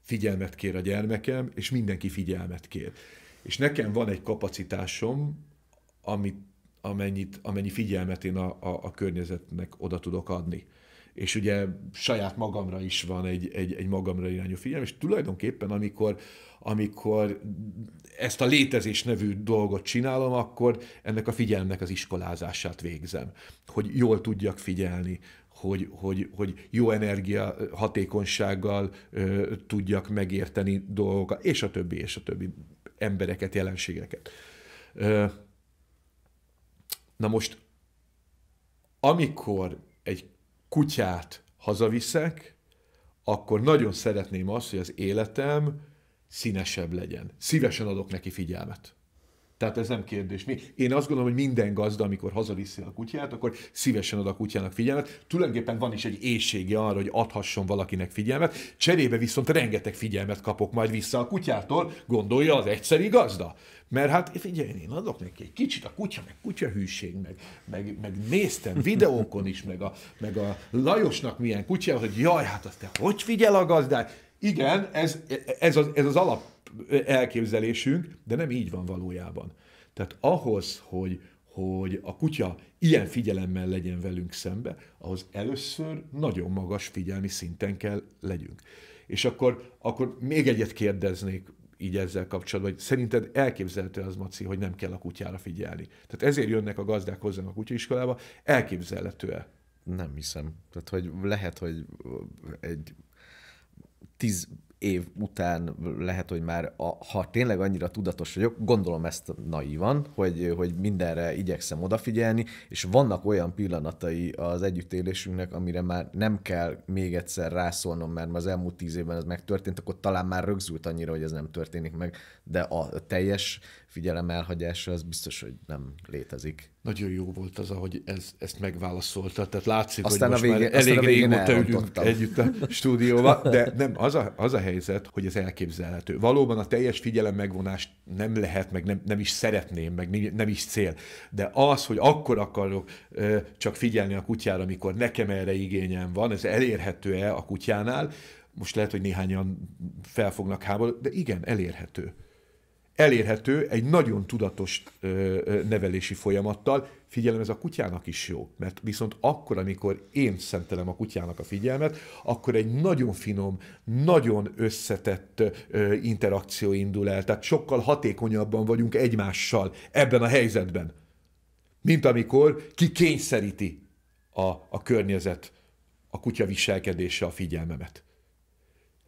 figyelmet kér a gyermekem, és mindenki figyelmet kér. És nekem van egy kapacitásom, amit, amennyit, amennyi figyelmet én a, a, a környezetnek oda tudok adni. És ugye saját magamra is van egy, egy, egy magamra irányú figyelem, és tulajdonképpen amikor, amikor ezt a létezés nevű dolgot csinálom, akkor ennek a figyelmnek az iskolázását végzem. Hogy jól tudjak figyelni, hogy, hogy, hogy jó energia hatékonysággal ö, tudjak megérteni dolgokat, és a többi, és a többi embereket, jelenségeket. Ö, na most, amikor egy kutyát hazaviszek, akkor nagyon szeretném azt, hogy az életem színesebb legyen. Szívesen adok neki figyelmet. Tehát ez nem kérdés. Mi? Én azt gondolom, hogy minden gazda, amikor hazaviszi a kutyát, akkor szívesen ad a kutyának figyelmet. Tulajdonképpen van is egy éjsége arra, hogy adhasson valakinek figyelmet. Cserébe viszont rengeteg figyelmet kapok majd vissza a kutyától, gondolja az egyszerű gazda. Mert hát figyelj, én adok neki egy kicsit, a kutya, meg kutya hűség, meg, meg, meg néztem videókon is, meg a, meg a Lajosnak milyen kutya, hogy jaj, hát azt te hogy figyel a gazdát? Igen, ez, ez, az, ez az alap elképzelésünk, de nem így van valójában. Tehát ahhoz, hogy, hogy a kutya ilyen figyelemmel legyen velünk szembe, ahhoz először nagyon magas figyelmi szinten kell legyünk. És akkor, akkor még egyet kérdeznék így ezzel kapcsolatban, hogy szerinted elképzelhető az, Maci, hogy nem kell a kutyára figyelni? Tehát ezért jönnek a gazdák hozzám a kutyaiskolába, elképzelhető-e? Nem hiszem. Tehát, hogy lehet, hogy egy tíz, év után lehet, hogy már, a, ha tényleg annyira tudatos vagyok, gondolom ezt naívan, hogy, hogy mindenre igyekszem odafigyelni, és vannak olyan pillanatai az együttélésünknek, amire már nem kell még egyszer rászólnom, mert az elmúlt tíz évben ez megtörtént, akkor talán már rögzült annyira, hogy ez nem történik meg, de a teljes elhagyása, az biztos, hogy nem létezik. Nagyon jó volt az, ahogy ez, ezt megválaszolta. Tehát látszik, aztán hogy most vége, már elég régóta ülünk együtt a stúdióba, de nem, az a, az a helyzet, hogy ez elképzelhető. Valóban a teljes figyelem megvonást nem lehet, meg nem, nem is szeretném, meg nem is cél. De az, hogy akkor akarok ö, csak figyelni a kutyára, amikor nekem erre igényem van, ez elérhető-e a kutyánál, most lehet, hogy néhányan felfognak háború, de igen, elérhető elérhető egy nagyon tudatos nevelési folyamattal. Figyelem, ez a kutyának is jó, mert viszont akkor, amikor én szentelem a kutyának a figyelmet, akkor egy nagyon finom, nagyon összetett interakció indul el. Tehát sokkal hatékonyabban vagyunk egymással ebben a helyzetben, mint amikor ki kényszeríti a, a környezet, a kutya viselkedése a figyelmemet.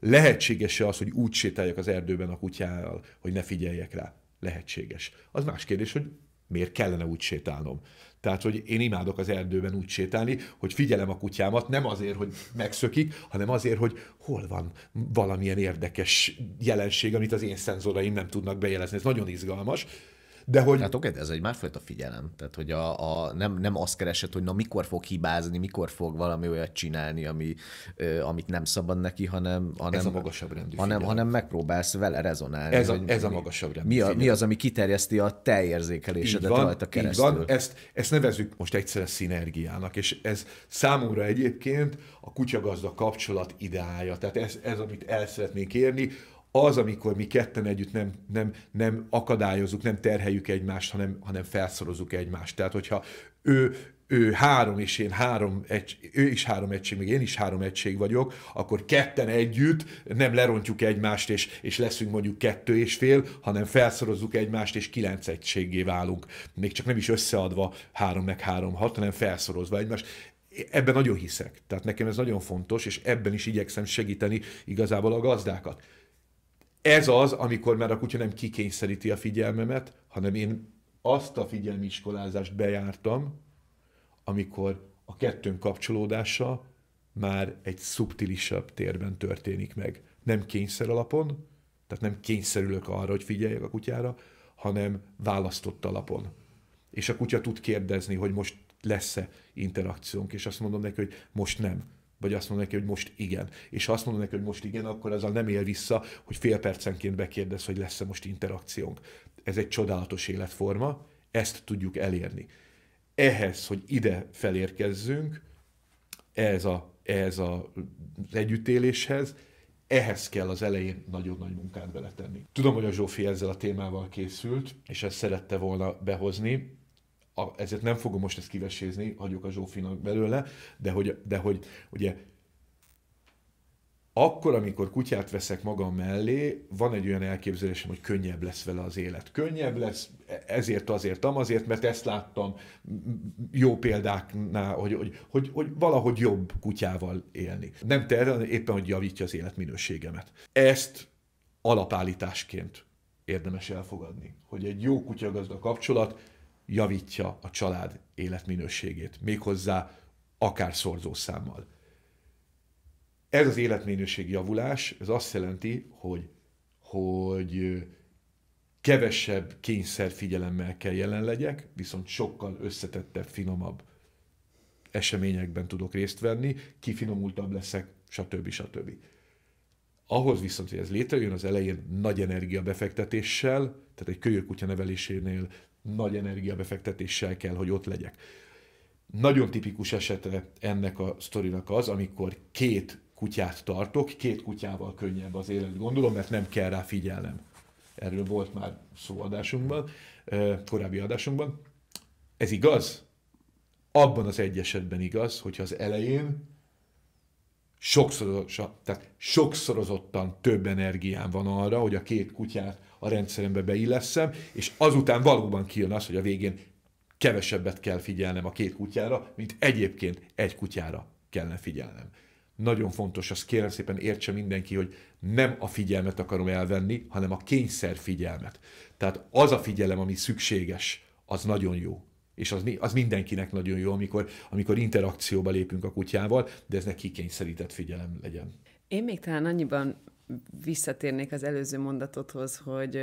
Lehetséges-e az, hogy úgy sétáljak az erdőben a kutyával, hogy ne figyeljek rá? Lehetséges. Az más kérdés, hogy miért kellene úgy sétálnom. Tehát, hogy én imádok az erdőben úgy sétálni, hogy figyelem a kutyámat, nem azért, hogy megszökik, hanem azért, hogy hol van valamilyen érdekes jelenség, amit az én szenzoraim nem tudnak bejelezni. Ez nagyon izgalmas. De hogy... Hát oké, ez egy másfajta figyelem. Tehát, hogy a, a nem, nem azt keresed, hogy na mikor fog hibázni, mikor fog valami olyat csinálni, ami, ö, amit nem szabad neki, hanem, hanem, ez a magasabb rendű hanem, figyelem. hanem megpróbálsz vele rezonálni. Ez a, ez a magasabb rendű mi, a, mi az, ami kiterjeszti a te érzékelésedet van, rajta keresztül. Így van, ezt, ezt nevezzük most egyszerűen szinergiának, és ez számomra egyébként a kutyagazda kapcsolat ideája. Tehát ez, ez amit el szeretnénk érni, az, amikor mi ketten együtt nem, nem, nem akadályozunk, nem terheljük egymást, hanem, hanem felszorozzuk egymást. Tehát, hogyha ő, ő három, és én három, egy, ő is három egység, még én is három egység vagyok, akkor ketten együtt nem lerontjuk egymást, és, és leszünk mondjuk kettő és fél, hanem felszorozzuk egymást, és kilenc egységé válunk. Még csak nem is összeadva három meg három hat, hanem felszorozva egymást. Ebben nagyon hiszek. Tehát nekem ez nagyon fontos, és ebben is igyekszem segíteni igazából a gazdákat. Ez az, amikor már a kutya nem kikényszeríti a figyelmemet, hanem én azt a figyelmi iskolázást bejártam, amikor a kettőn kapcsolódása már egy szubtilisabb térben történik meg. Nem kényszer alapon, tehát nem kényszerülök arra, hogy figyeljek a kutyára, hanem választott alapon. És a kutya tud kérdezni, hogy most lesz-e interakciónk, és azt mondom neki, hogy most nem vagy azt mondod neki, hogy most igen. És ha azt mondod neki, hogy most igen, akkor azzal nem él vissza, hogy fél percenként bekérdez, hogy lesz-e most interakciónk. Ez egy csodálatos életforma, ezt tudjuk elérni. Ehhez, hogy ide felérkezzünk, ehhez, a, ehhez a, az együttéléshez, ehhez kell az elején nagyon nagy munkát beletenni. Tudom, hogy a Zsófi ezzel a témával készült, és ezt szerette volna behozni, a, ezért nem fogom most ezt kivesézni, hagyjuk a Zsófinak belőle, de hogy, de hogy ugye akkor, amikor kutyát veszek magam mellé, van egy olyan elképzelésem, hogy könnyebb lesz vele az élet. Könnyebb lesz, ezért, azért, amazért, mert ezt láttam jó példáknál, hogy, hogy, hogy, hogy valahogy jobb kutyával élni. Nem terre, éppen, hogy javítja az életminőségemet. Ezt alapállításként érdemes elfogadni, hogy egy jó kutyagazda kapcsolat javítja a család életminőségét, méghozzá akár szorzószámmal. Ez az életminőség javulás, ez azt jelenti, hogy, hogy kevesebb kényszer figyelemmel kell jelen legyek, viszont sokkal összetettebb, finomabb eseményekben tudok részt venni, kifinomultabb leszek, stb. stb. Ahhoz viszont, hogy ez létrejön, az elején nagy energia befektetéssel, tehát egy kutya nevelésénél nagy energiabefektetéssel kell, hogy ott legyek. Nagyon tipikus esete ennek a sztorinak az, amikor két kutyát tartok, két kutyával könnyebb az élet, gondolom, mert nem kell rá figyelnem. Erről volt már szó adásunkban, korábbi adásunkban. Ez igaz? Abban az egy esetben igaz, hogyha az elején sokszorosan, tehát sokszorozottan több energiám van arra, hogy a két kutyát a rendszerembe beilleszem, és azután valóban kijön az, hogy a végén kevesebbet kell figyelnem a két kutyára, mint egyébként egy kutyára kellene figyelnem. Nagyon fontos, azt kérem szépen értse mindenki, hogy nem a figyelmet akarom elvenni, hanem a kényszer figyelmet. Tehát az a figyelem, ami szükséges, az nagyon jó. És az, az mindenkinek nagyon jó, amikor, amikor interakcióba lépünk a kutyával, de ez neki kényszerített figyelem legyen. Én még talán annyiban visszatérnék az előző mondatothoz, hogy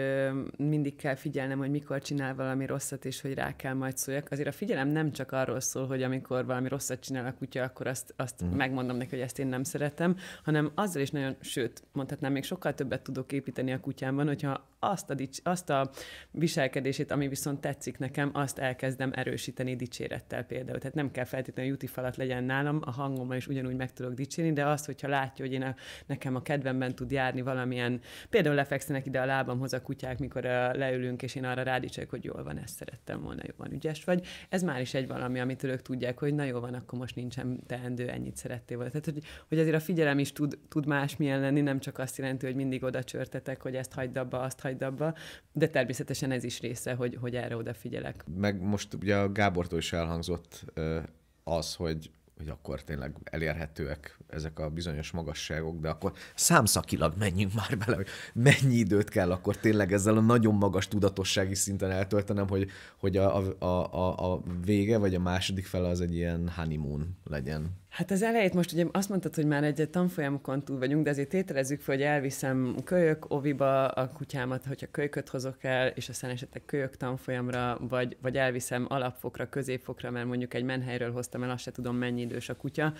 mindig kell figyelnem, hogy mikor csinál valami rosszat, és hogy rá kell majd szóljak. Azért a figyelem nem csak arról szól, hogy amikor valami rosszat csinál a kutya, akkor azt, azt mm. megmondom neki, hogy ezt én nem szeretem, hanem azzal is nagyon, sőt, mondhatnám, még sokkal többet tudok építeni a kutyámban, hogyha azt a, dics- azt a viselkedését, ami viszont tetszik nekem, azt elkezdem erősíteni dicsérettel például. Tehát nem kell feltétlenül falat legyen nálam, a hangommal is ugyanúgy meg tudok dicsérni, de azt, hogyha látja, hogy én a, nekem a kedvemben tud járni valamilyen, például lefekszenek ide a lábamhoz a kutyák, mikor leülünk, és én arra rádicsek, hogy jól van, ezt szerettem volna, van ügyes vagy. Ez már is egy valami, amit ők tudják, hogy na jó van, akkor most nincsen teendő, ennyit szerettél volna. Tehát, hogy, hogy azért a figyelem is tud, tud másmilyen lenni, nem csak azt jelenti, hogy mindig oda csörtetek, hogy ezt hagyd abba, azt hagyd abba, de természetesen ez is része, hogy, hogy erre odafigyelek. Meg most ugye a Gábortól is elhangzott az, hogy hogy akkor tényleg elérhetőek ezek a bizonyos magasságok, de akkor számszakilag menjünk már bele, hogy mennyi időt kell akkor tényleg ezzel a nagyon magas tudatossági szinten eltöltenem, hogy, hogy a, a, a, a vége vagy a második fele az egy ilyen honeymoon legyen. Hát az elejét most ugye azt mondtad, hogy már egy tanfolyamokon túl vagyunk, de azért tételezzük fel, hogy elviszem kölyök oviba a kutyámat, hogyha kölyköt hozok el, és aztán esetleg kölyök tanfolyamra, vagy, vagy elviszem alapfokra, középfokra, mert mondjuk egy menhelyről hoztam el, azt se tudom mennyi idős a kutya.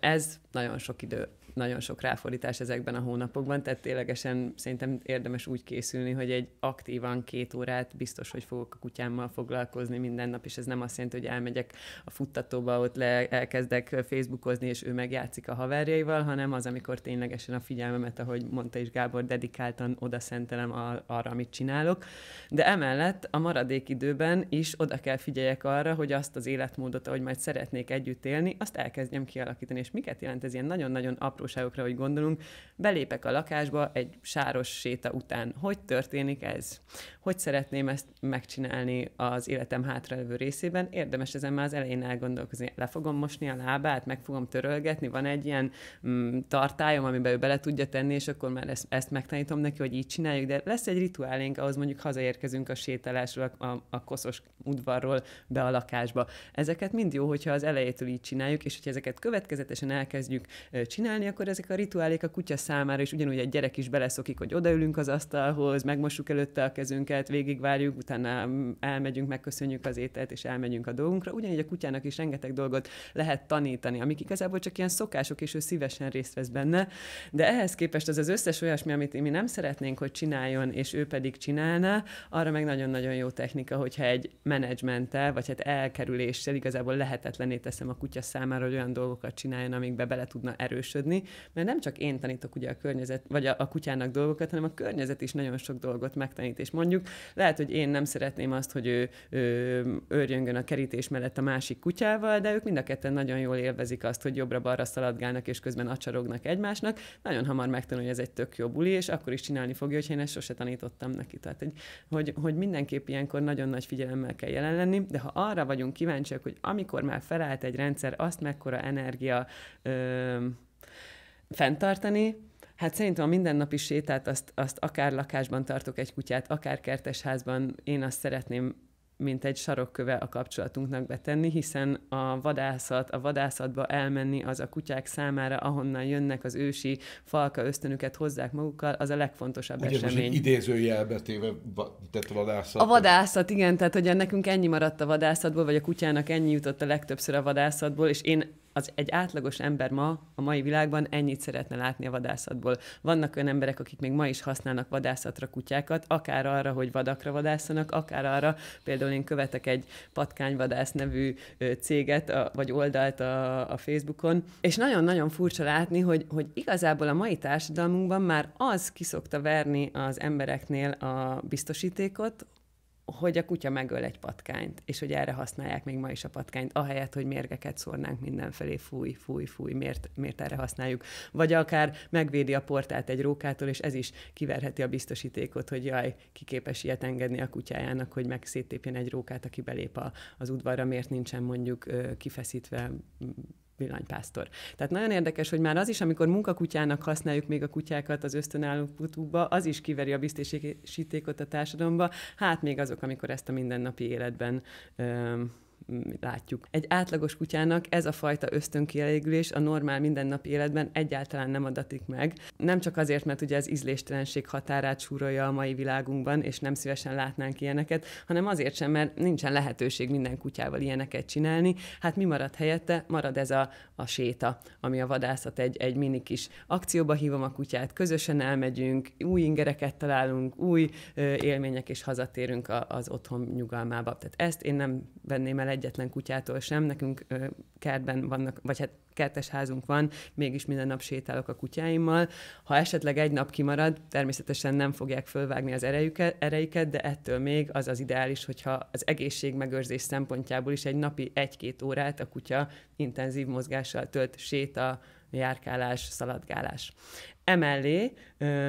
Ez nagyon sok idő nagyon sok ráfordítás ezekben a hónapokban, tehát ténylegesen szerintem érdemes úgy készülni, hogy egy aktívan két órát biztos, hogy fogok a kutyámmal foglalkozni minden nap, és ez nem azt jelenti, hogy elmegyek a futtatóba, ott le, elkezdek facebookozni, és ő megjátszik a haverjaival, hanem az, amikor ténylegesen a figyelmemet, ahogy mondta is Gábor, dedikáltan oda szentelem a, arra, amit csinálok. De emellett a maradék időben is oda kell figyeljek arra, hogy azt az életmódot, ahogy majd szeretnék együtt élni, azt elkezdjem kialakítani. És miket jelent ez ilyen nagyon-nagyon apró apróságokra, hogy gondolunk, belépek a lakásba egy sáros séta után. Hogy történik ez? Hogy szeretném ezt megcsinálni az életem hátralévő részében? Érdemes ezen már az elején elgondolkozni. Le fogom mosni a lábát, meg fogom törölgetni, van egy ilyen mm, tartályom, amiben ő bele tudja tenni, és akkor már ezt, ezt megtanítom neki, hogy így csináljuk, de lesz egy rituálénk, ahhoz mondjuk hazaérkezünk a sétálásról, a, a koszos udvarról be a lakásba. Ezeket mind jó, hogyha az elejétől így csináljuk, és hogyha ezeket következetesen elkezdjük csinálni, akkor ezek a rituálék a kutya számára és ugyanúgy egy gyerek is beleszokik, hogy odaülünk az asztalhoz, megmosuk előtte a kezünket, végigvárjuk, utána mm, elmegyünk, megköszönjük az ételt, és elmegyünk a dolgunkra. Ugyanígy a kutyának is rengeteg dolgot lehet tanítani, amik igazából csak ilyen szokások, és ő szívesen részt vesz benne. De ehhez képest az az összes olyasmi, amit mi nem szeretnénk, hogy csináljon, és ő pedig csinálná, arra meg nagyon-nagyon jó technika, hogyha egy menedzsmenttel, vagy hát elkerüléssel igazából lehetetlené teszem a kutya számára, hogy olyan dolgokat csináljon, amikbe bele tudna erősödni, mert nem csak én tanítok ugye a környezet, vagy a, a kutyának dolgokat, hanem a környezet is nagyon sok dolgot megtanít, és mondjuk lehet, hogy én nem szeretném azt, hogy ő, ő örjöngön a kerítés mellett a másik kutyával, de ők mind a ketten nagyon jól élvezik azt, hogy jobbra-balra szaladgálnak, és közben acsarognak egymásnak, nagyon hamar megtanul, hogy ez egy tök jó buli, és akkor is csinálni fogja, hogy én ezt sose tanítottam neki. Tehát, hogy, hogy, hogy mindenképp ilyenkor nagyon nagy figyelemmel kell jelen lenni, de ha arra vagyunk kíváncsiak, hogy amikor már felállt egy rendszer, azt mekkora energia ö, fenntartani, Hát szerintem a mindennapi sétát, azt, azt akár lakásban tartok egy kutyát, akár kertesházban, én azt szeretném, mint egy sarokköve a kapcsolatunknak betenni, hiszen a vadászat, a vadászatba elmenni az a kutyák számára, ahonnan jönnek az ősi falka ösztönüket hozzák magukkal, az a legfontosabb Ugye, esemény. Most idézőjelbe téve tett vadászat. A vadászat, igen, tehát hogy nekünk ennyi maradt a vadászatból, vagy a kutyának ennyi jutott a legtöbbször a vadászatból, és én az egy átlagos ember ma a mai világban ennyit szeretne látni a vadászatból. Vannak olyan emberek, akik még ma is használnak vadászatra kutyákat, akár arra, hogy vadakra vadászanak, akár arra, például én követek egy patkányvadász nevű céget, a, vagy oldalt a, a Facebookon, és nagyon-nagyon furcsa látni, hogy, hogy igazából a mai társadalmunkban már az kiszokta verni az embereknél a biztosítékot, hogy a kutya megöl egy patkányt, és hogy erre használják még ma is a patkányt, ahelyett, hogy mérgeket szórnánk mindenfelé, fúj, fúj, fúj, miért, miért erre használjuk. Vagy akár megvédi a portát egy rókától, és ez is kiverheti a biztosítékot, hogy jaj, ki képes ilyet engedni a kutyájának, hogy meg széttépjen egy rókát, aki belép a, az udvarra, miért nincsen mondjuk kifeszítve villanypásztor. Tehát nagyon érdekes, hogy már az is, amikor munkakutyának használjuk még a kutyákat az ösztönállókutúba, az is kiveri a biztosítékot a társadalomba, hát még azok, amikor ezt a mindennapi életben látjuk. Egy átlagos kutyának ez a fajta ösztönkielégülés a normál mindennapi életben egyáltalán nem adatik meg. Nem csak azért, mert ugye az ízléstelenség határát súrolja a mai világunkban, és nem szívesen látnánk ilyeneket, hanem azért sem, mert nincsen lehetőség minden kutyával ilyeneket csinálni. Hát mi marad helyette? Marad ez a, a séta, ami a vadászat egy, egy mini kis akcióba hívom a kutyát, közösen elmegyünk, új ingereket találunk, új ö, élmények, és hazatérünk a, az otthon nyugalmába. Tehát ezt én nem venném el egy egyetlen kutyától sem. Nekünk kertben vannak, vagy hát kertes házunk van, mégis minden nap sétálok a kutyáimmal. Ha esetleg egy nap kimarad, természetesen nem fogják fölvágni az erejüket, ereiket, de ettől még az az ideális, hogyha az egészségmegőrzés szempontjából is egy napi egy-két órát a kutya intenzív mozgással tölt, séta, járkálás, szaladgálás. Emellé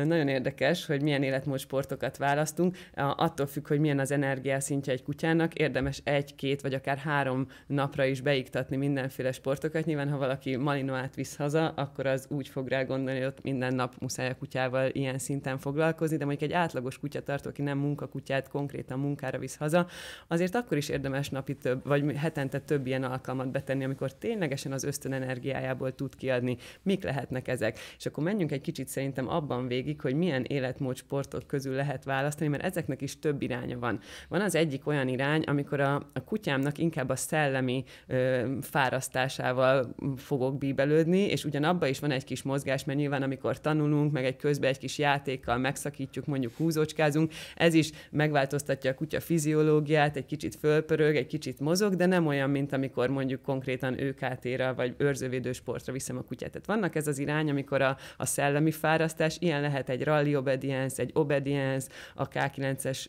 nagyon érdekes, hogy milyen életmód sportokat választunk, attól függ, hogy milyen az energiaszintje egy kutyának, érdemes egy-két vagy akár három napra is beiktatni mindenféle sportokat. Nyilván, ha valaki malinoát visz haza, akkor az úgy fog rá gondolni, hogy ott minden nap muszáj a kutyával ilyen szinten foglalkozni, de mondjuk egy átlagos kutyatartó, aki nem munkakutyát konkrétan munkára visz haza, azért akkor is érdemes napi több, vagy hetente több ilyen alkalmat betenni, amikor ténylegesen az ösztön energiájából tud kiadni. Mik lehetnek ezek? És akkor menjünk egy kicsit szerintem abban végig, hogy milyen életmód sportok közül lehet választani, mert ezeknek is több iránya van. Van az egyik olyan irány, amikor a, a kutyámnak inkább a szellemi ö, fárasztásával fogok bíbelődni, és ugyanabba is van egy kis mozgás, mert nyilván amikor tanulunk, meg egy közben egy kis játékkal megszakítjuk, mondjuk húzócskázunk, ez is megváltoztatja a kutya fiziológiát, egy kicsit fölpörög, egy kicsit mozog, de nem olyan, mint amikor mondjuk konkrétan őkátéra vagy őrzővédő sportra viszem a kutyát. Tehát vannak ez az irány, amikor a, a szellemi szellemi fárasztás, ilyen lehet egy rally obedience, egy obedience, a K9-es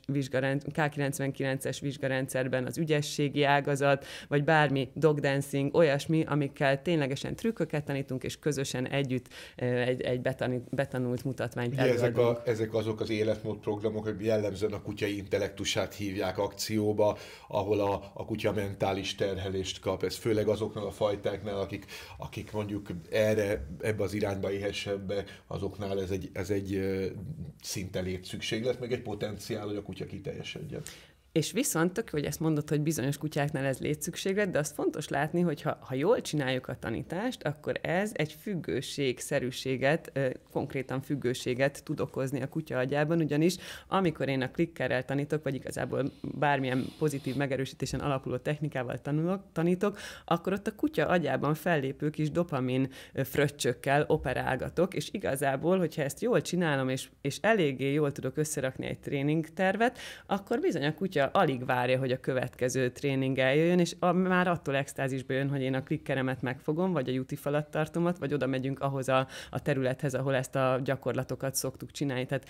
K99-es vizsgarendszerben az ügyességi ágazat, vagy bármi dog dancing, olyasmi, amikkel ténylegesen trükköket tanítunk, és közösen együtt egy, egy betanít, betanult mutatványt Ugye ezek, a, ezek azok az életmód programok, hogy jellemzően a kutyai intellektusát hívják akcióba, ahol a, a kutya mentális terhelést kap. Ez főleg azoknak a fajtáknál, akik, akik mondjuk erre, ebbe az irányba éhesebbek, azoknál ez egy, ez egy szinte létszükséglet, meg egy potenciál, hogy a kutya kiteljesedjen. És viszont tök, hogy ezt mondod, hogy bizonyos kutyáknál ez létszükséglet, de azt fontos látni, hogy ha, ha jól csináljuk a tanítást, akkor ez egy függőségszerűséget, konkrétan függőséget tud okozni a kutya agyában, ugyanis amikor én a klikkerrel tanítok, vagy igazából bármilyen pozitív megerősítésen alapuló technikával tanulok, tanítok, akkor ott a kutya agyában fellépő kis dopamin fröccsökkel operálgatok, és igazából, hogyha ezt jól csinálom, és, és eléggé jól tudok összerakni egy tréningtervet, akkor bizony a kutya atya alig várja, hogy a következő tréning eljöjjön, és a, már attól extázisba jön, hogy én a klikkeremet megfogom, vagy a jutifalat tartomat, vagy oda megyünk ahhoz a, a területhez, ahol ezt a gyakorlatokat szoktuk csinálni. Tehát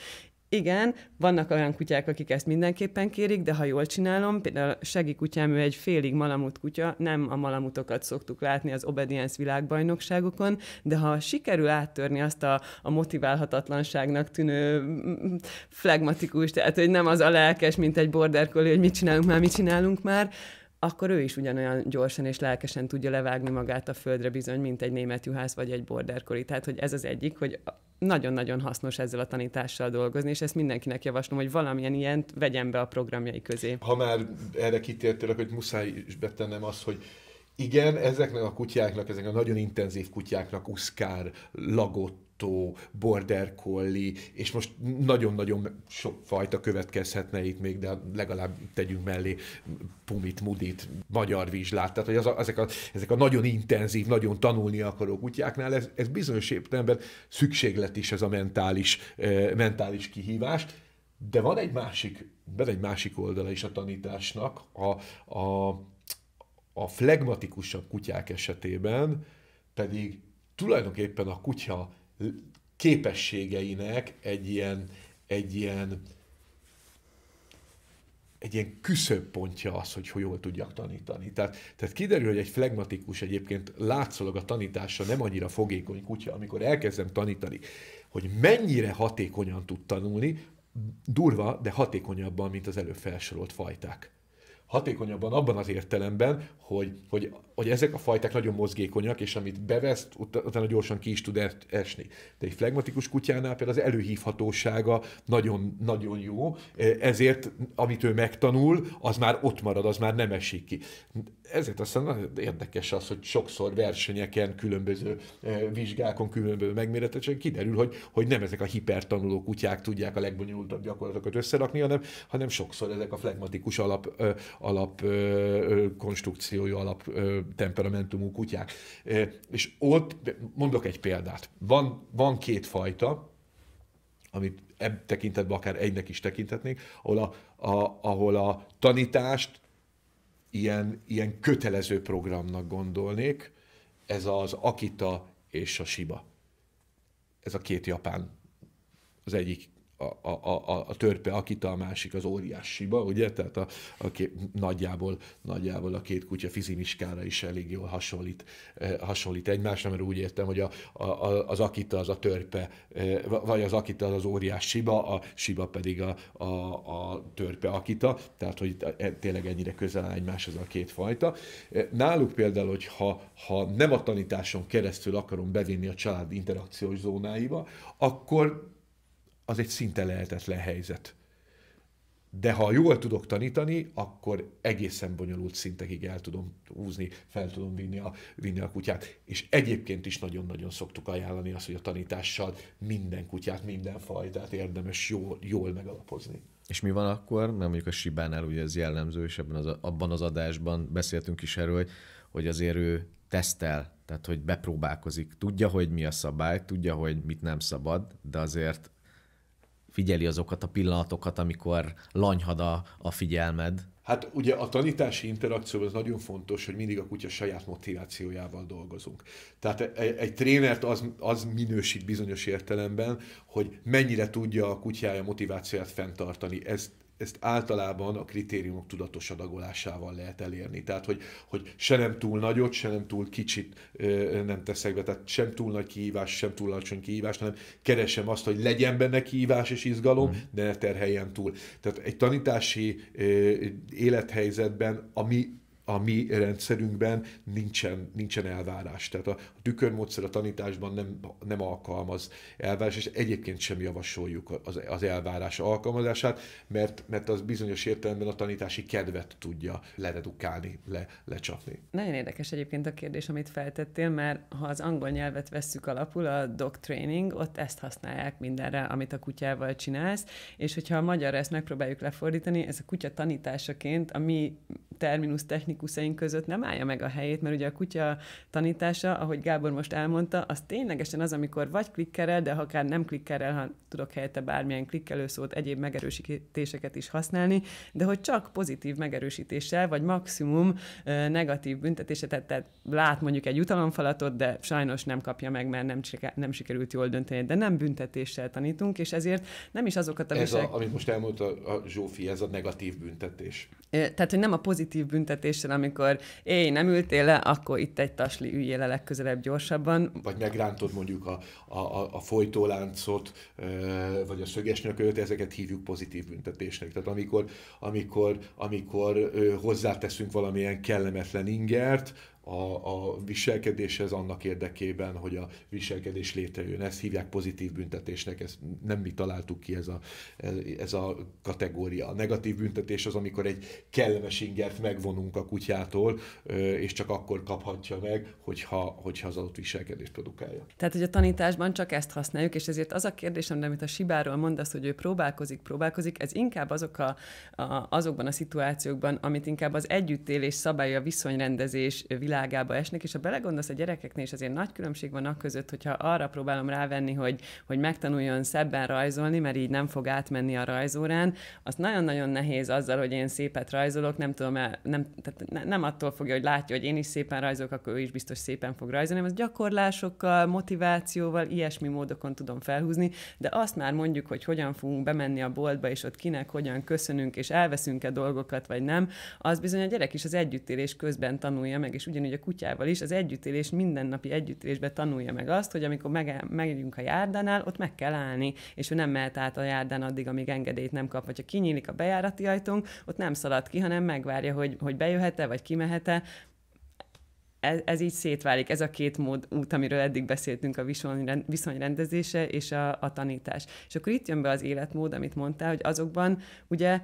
igen, vannak olyan kutyák, akik ezt mindenképpen kérik, de ha jól csinálom, például Segi kutyám, ő egy félig malamut kutya, nem a malamutokat szoktuk látni az obedience világbajnokságokon, de ha sikerül áttörni azt a, a motiválhatatlanságnak tűnő mm, flegmatikus, tehát hogy nem az a lelkes, mint egy border collie, hogy mit csinálunk már, mit csinálunk már, akkor ő is ugyanolyan gyorsan és lelkesen tudja levágni magát a földre bizony, mint egy német juhász vagy egy borderkori. Tehát, hogy ez az egyik, hogy nagyon-nagyon hasznos ezzel a tanítással dolgozni, és ezt mindenkinek javaslom, hogy valamilyen ilyent vegyen be a programjai közé. Ha már erre kitértél, hogy muszáj is betennem azt, hogy igen, ezeknek a kutyáknak, ezeknek a nagyon intenzív kutyáknak uszkár, lagott, Mintó, Border Collie, és most nagyon-nagyon sok fajta következhetne itt még, de legalább tegyünk mellé Pumit, Mudit, Magyar Vizslát, tehát hogy az, ezek, a, ezek a nagyon intenzív, nagyon tanulni akaró kutyáknál, ez, ez bizonyos értelemben szükséglet is ez a mentális, eh, mentális kihívás, de van egy másik, van egy másik oldala is a tanításnak, a, a, a flegmatikusabb kutyák esetében pedig tulajdonképpen a kutya képességeinek egy ilyen, egy ilyen, egy ilyen pontja az, hogy jól tudjak tanítani. Tehát, tehát kiderül, hogy egy flegmatikus egyébként látszólag a tanítása nem annyira fogékony kutya, amikor elkezdem tanítani, hogy mennyire hatékonyan tud tanulni, durva, de hatékonyabban, mint az előbb felsorolt fajták hatékonyabban abban az értelemben, hogy, hogy, hogy ezek a fajták nagyon mozgékonyak, és amit bevesz, ut- utána gyorsan ki is tud esni. De egy flegmatikus kutyánál például az előhívhatósága nagyon, nagyon jó, e, ezért amit ő megtanul, az már ott marad, az már nem esik ki. Ezért aztán nagyon érdekes az, hogy sokszor versenyeken, különböző e, vizsgákon, különböző megméretesen kiderül, hogy, hogy nem ezek a hipertanuló kutyák tudják a legbonyolultabb gyakorlatokat összerakni, hanem, hanem sokszor ezek a flegmatikus alap e, alap konstrukciójú, alap temperamentumú kutyák. és ott, mondok egy példát, van, van két fajta, amit ebb tekintetben akár egynek is tekintetnék, ahol a, a, ahol a tanítást ilyen, ilyen kötelező programnak gondolnék, ez az Akita és a Shiba. Ez a két japán. Az egyik a, a, a, a törpe Akita, a másik az óriásiba, ugye? Tehát a, a kép, nagyjából, nagyjából a két kutya fizimiskára is elég jól hasonlít, eh, hasonlít egymásra, mert úgy értem, hogy a, a, az Akita az a törpe, eh, vagy az Akita az az óriás Siba, a Siba pedig a, a, a törpe Akita, tehát hogy e, e, tényleg ennyire közel áll egymáshoz a két fajta. Eh, náluk például, hogy ha, ha nem a tanításon keresztül akarom bevinni a család interakciós zónáiba, akkor az egy szinte lehetetlen helyzet. De ha jól tudok tanítani, akkor egészen bonyolult szintekig el tudom húzni, fel tudom vinni a, vinni a kutyát. És egyébként is nagyon-nagyon szoktuk ajánlani azt, hogy a tanítással minden kutyát, minden fajtát érdemes jól, jól megalapozni. És mi van akkor, mert mondjuk a Sibánál ugye ez jellemző, és ebben az, abban az adásban beszéltünk is erről, hogy, azért ő tesztel, tehát hogy bepróbálkozik. Tudja, hogy mi a szabály, tudja, hogy mit nem szabad, de azért figyeli azokat a pillanatokat, amikor lanyhad a, a figyelmed. Hát ugye a tanítási interakció az nagyon fontos, hogy mindig a kutya saját motivációjával dolgozunk. Tehát egy, egy trénert az, az minősít bizonyos értelemben, hogy mennyire tudja a kutyája motivációját fenntartani. Ez ezt általában a kritériumok tudatos adagolásával lehet elérni. Tehát, hogy, hogy se nem túl nagyot, se nem túl kicsit ö, nem teszek be, tehát sem túl nagy kihívás, sem túl alacsony kihívás, hanem keresem azt, hogy legyen benne kihívás és izgalom, mm. de ne terheljen túl. Tehát egy tanítási ö, élethelyzetben, ami a mi rendszerünkben nincsen, nincsen elvárás. Tehát a, a tükörmódszer a tanításban nem, nem alkalmaz elvárás, és egyébként sem javasoljuk az, az elvárás alkalmazását, mert, mert az bizonyos értelemben a tanítási kedvet tudja leredukálni, le, lecsapni. Nagyon érdekes egyébként a kérdés, amit feltettél, mert ha az angol nyelvet vesszük alapul, a dog training, ott ezt használják mindenre, amit a kutyával csinálsz, és hogyha a magyarra ezt megpróbáljuk lefordítani, ez a kutya tanításaként a mi terminus technikusaink között nem állja meg a helyét, mert ugye a kutya tanítása, ahogy Gábor most elmondta, az ténylegesen az, amikor vagy klikkerel, de ha akár nem klikkerel, ha tudok helyette bármilyen klikkelőszót, egyéb megerősítéseket is használni, de hogy csak pozitív megerősítéssel, vagy maximum negatív büntetése, tehát, tehát lát mondjuk egy jutalomfalatot, de sajnos nem kapja meg, mert nem, nem sikerült jól dönteni, de nem büntetéssel tanítunk, és ezért nem is azokat a ez visek... a, Amit most elmondta a Zsófi, ez a negatív büntetés. Tehát, hogy nem a pozitív pozitív büntetéssel, amikor én nem ültél le, akkor itt egy tasli, üljél le legközelebb gyorsabban. Vagy megrántod mondjuk a, a, a, a folytóláncot, vagy a nyakölt, ezeket hívjuk pozitív büntetésnek. Tehát amikor, amikor, amikor hozzáteszünk valamilyen kellemetlen ingert, a, a viselkedéshez annak érdekében, hogy a viselkedés létrejön. Ezt hívják pozitív büntetésnek, ezt nem mi találtuk ki ez a, ez a kategória. A negatív büntetés az, amikor egy kellemes ingert megvonunk a kutyától, és csak akkor kaphatja meg, hogyha, hogyha az adott viselkedést produkálja. Tehát, hogy a tanításban csak ezt használjuk, és ezért az a kérdésem, de amit a Sibáról mondasz, hogy ő próbálkozik, próbálkozik, ez inkább azok a, a, azokban a szituációkban, amit inkább az együttélés szabálya, a viszonyrendezés, világába esnek, és ha belegondolsz a gyerekeknél, és azért nagy különbség van a között, hogyha arra próbálom rávenni, hogy, hogy megtanuljon szebben rajzolni, mert így nem fog átmenni a rajzórán, az nagyon-nagyon nehéz azzal, hogy én szépet rajzolok, nem tudom, nem, tehát ne, nem attól fogja, hogy látja, hogy én is szépen rajzolok, akkor ő is biztos szépen fog rajzolni, az gyakorlásokkal, motivációval, ilyesmi módokon tudom felhúzni, de azt már mondjuk, hogy hogyan fogunk bemenni a boltba, és ott kinek hogyan köszönünk, és elveszünk-e dolgokat, vagy nem, az bizony a gyerek is az együttélés közben tanulja meg, és ugyan ugyanúgy a kutyával is, az együttélés, mindennapi együttélésbe tanulja meg azt, hogy amikor megyünk a járdánál, ott meg kell állni, és ő nem mehet át a járdán addig, amíg engedélyt nem kap, vagy ha kinyílik a bejárati ajtónk, ott nem szalad ki, hanem megvárja, hogy, hogy bejöhet-e, vagy kimehet-e, ez, ez így szétválik, ez a két mód út, amiről eddig beszéltünk, a viszonyrendezése és a, a tanítás. És akkor itt jön be az életmód, amit mondtál, hogy azokban ugye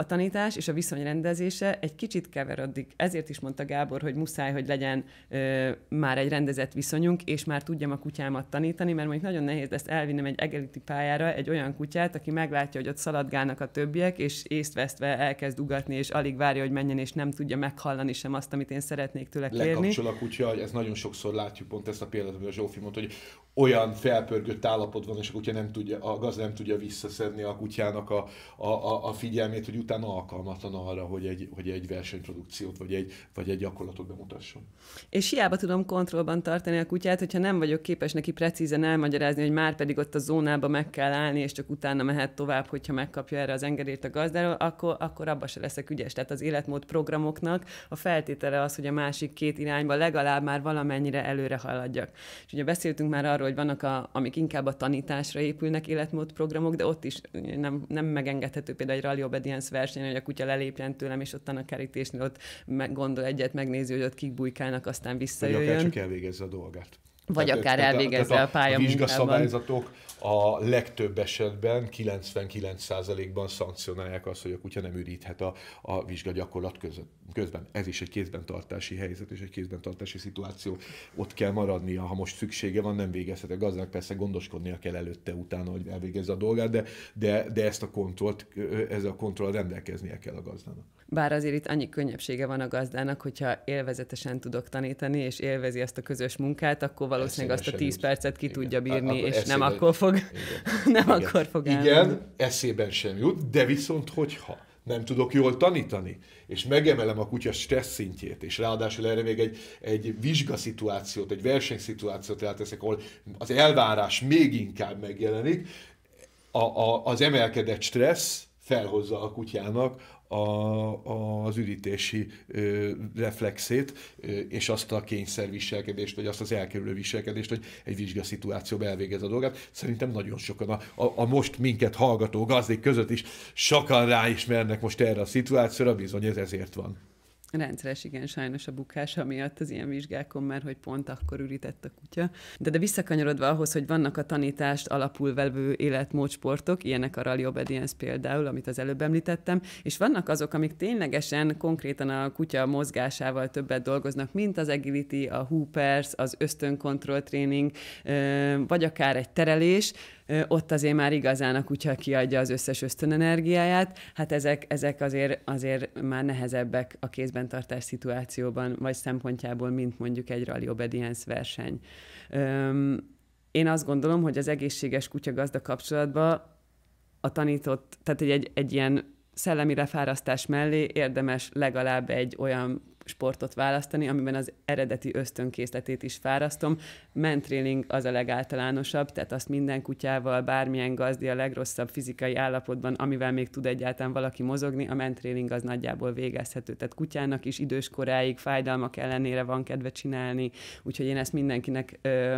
a tanítás és a viszony rendezése egy kicsit keveredik. Ezért is mondta Gábor, hogy muszáj, hogy legyen ö, már egy rendezett viszonyunk, és már tudjam a kutyámat tanítani, mert mondjuk nagyon nehéz ezt elvinnem egy egeliti pályára egy olyan kutyát, aki meglátja, hogy ott szaladgálnak a többiek, és észtvesztve elkezd ugatni, és alig várja, hogy menjen, és nem tudja meghallani sem azt, amit én szeretnék tőle kérni. Lekapcsol a kutya, ez nagyon sokszor látjuk pont ezt a példát, hogy a Zsófi mondta, hogy olyan felpörgött állapot van, és a kutya nem tudja, a gaz nem tudja visszaszedni a kutyának a, a, a figyelmét, hogy utána alkalmatlan arra, hogy egy, hogy egy versenyprodukciót vagy egy, vagy egy gyakorlatot bemutasson. És hiába tudom kontrollban tartani a kutyát, hogyha nem vagyok képes neki precízen elmagyarázni, hogy már pedig ott a zónába meg kell állni, és csak utána mehet tovább, hogyha megkapja erre az engedélyt a gazdáról, akkor, akkor abba se leszek ügyes. Tehát az életmód programoknak a feltétele az, hogy a másik két irányba legalább már valamennyire előre haladjak. És ugye beszéltünk már arról, hogy vannak, a, amik inkább a tanításra épülnek életmódprogramok, de ott is nem, nem megengedhető például egy rally obedience versenyen, hogy a kutya lelépjen tőlem, és ott a kerítésnél ott meg gondol egyet, megnézi, hogy ott kik bujkálnak, aztán visszajöjjön. Vagy akár csak elvégezze a dolgát. Vagy tehát, akár tehát, elvégezze tehát a, a pályamunkában. A vizsgaszabályzatok a legtöbb esetben 99%-ban szankcionálják azt, hogy a kutya nem üríthet a, a vizsgagyakorlat között, közben. Ez is egy kézben tartási helyzet és egy kézben tartási szituáció. Ott kell maradnia, ha most szüksége van, nem végezhet. A gazdának persze gondoskodnia kell előtte, utána, hogy elvégezze a dolgát, de, de, de ezt a kontrollt, ez a kontroll rendelkeznie kell a gazdának bár azért itt annyi könnyebbsége van a gazdának, hogyha élvezetesen tudok tanítani, és élvezi azt a közös munkát, akkor valószínűleg azt a 10 percet ki igen. tudja bírni, a, és nem akkor fog, igen. nem igen. akkor fog elmenni. Igen, eszében sem jut, de viszont hogyha nem tudok jól tanítani, és megemelem a kutya stressz szintjét, és ráadásul erre még egy, egy vizsgaszituációt, egy versenyszituációt ráteszek, ahol az elvárás még inkább megjelenik, a, a, az emelkedett stressz felhozza a kutyának a, a, az üdítési ö, reflexét, ö, és azt a kényszerviselkedést, vagy azt az elkerülő viselkedést, hogy egy vizsgaszituációban elvégez a dolgát. Szerintem nagyon sokan a, a, a most minket hallgató gazdik között is sokan ráismernek most erre a szituációra, bizony ez ezért van. Rendszeres, igen, sajnos a bukása miatt az ilyen vizsgákon már, hogy pont akkor ürített a kutya. De, de visszakanyarodva ahhoz, hogy vannak a tanítást alapul vevő életmódsportok, ilyenek a rally obedience például, amit az előbb említettem, és vannak azok, amik ténylegesen konkrétan a kutya mozgásával többet dolgoznak, mint az agility, a hoopers, az ösztönkontroll tréning, vagy akár egy terelés, ott azért már igazán a kutya kiadja az összes ösztönenergiáját, hát ezek, ezek azért, azért már nehezebbek a kézben tartás szituációban, vagy szempontjából, mint mondjuk egy rally obedience verseny. én azt gondolom, hogy az egészséges kutyagazda kapcsolatban a tanított, tehát egy, egy, egy ilyen szellemi lefárasztás mellé érdemes legalább egy olyan sportot választani, amiben az eredeti ösztönkészletét is fárasztom. Mentréling az a legáltalánosabb, tehát azt minden kutyával, bármilyen gazdi a legrosszabb fizikai állapotban, amivel még tud egyáltalán valaki mozogni, a mentréling az nagyjából végezhető. Tehát kutyának is időskoráig fájdalmak ellenére van kedve csinálni, úgyhogy én ezt mindenkinek ö,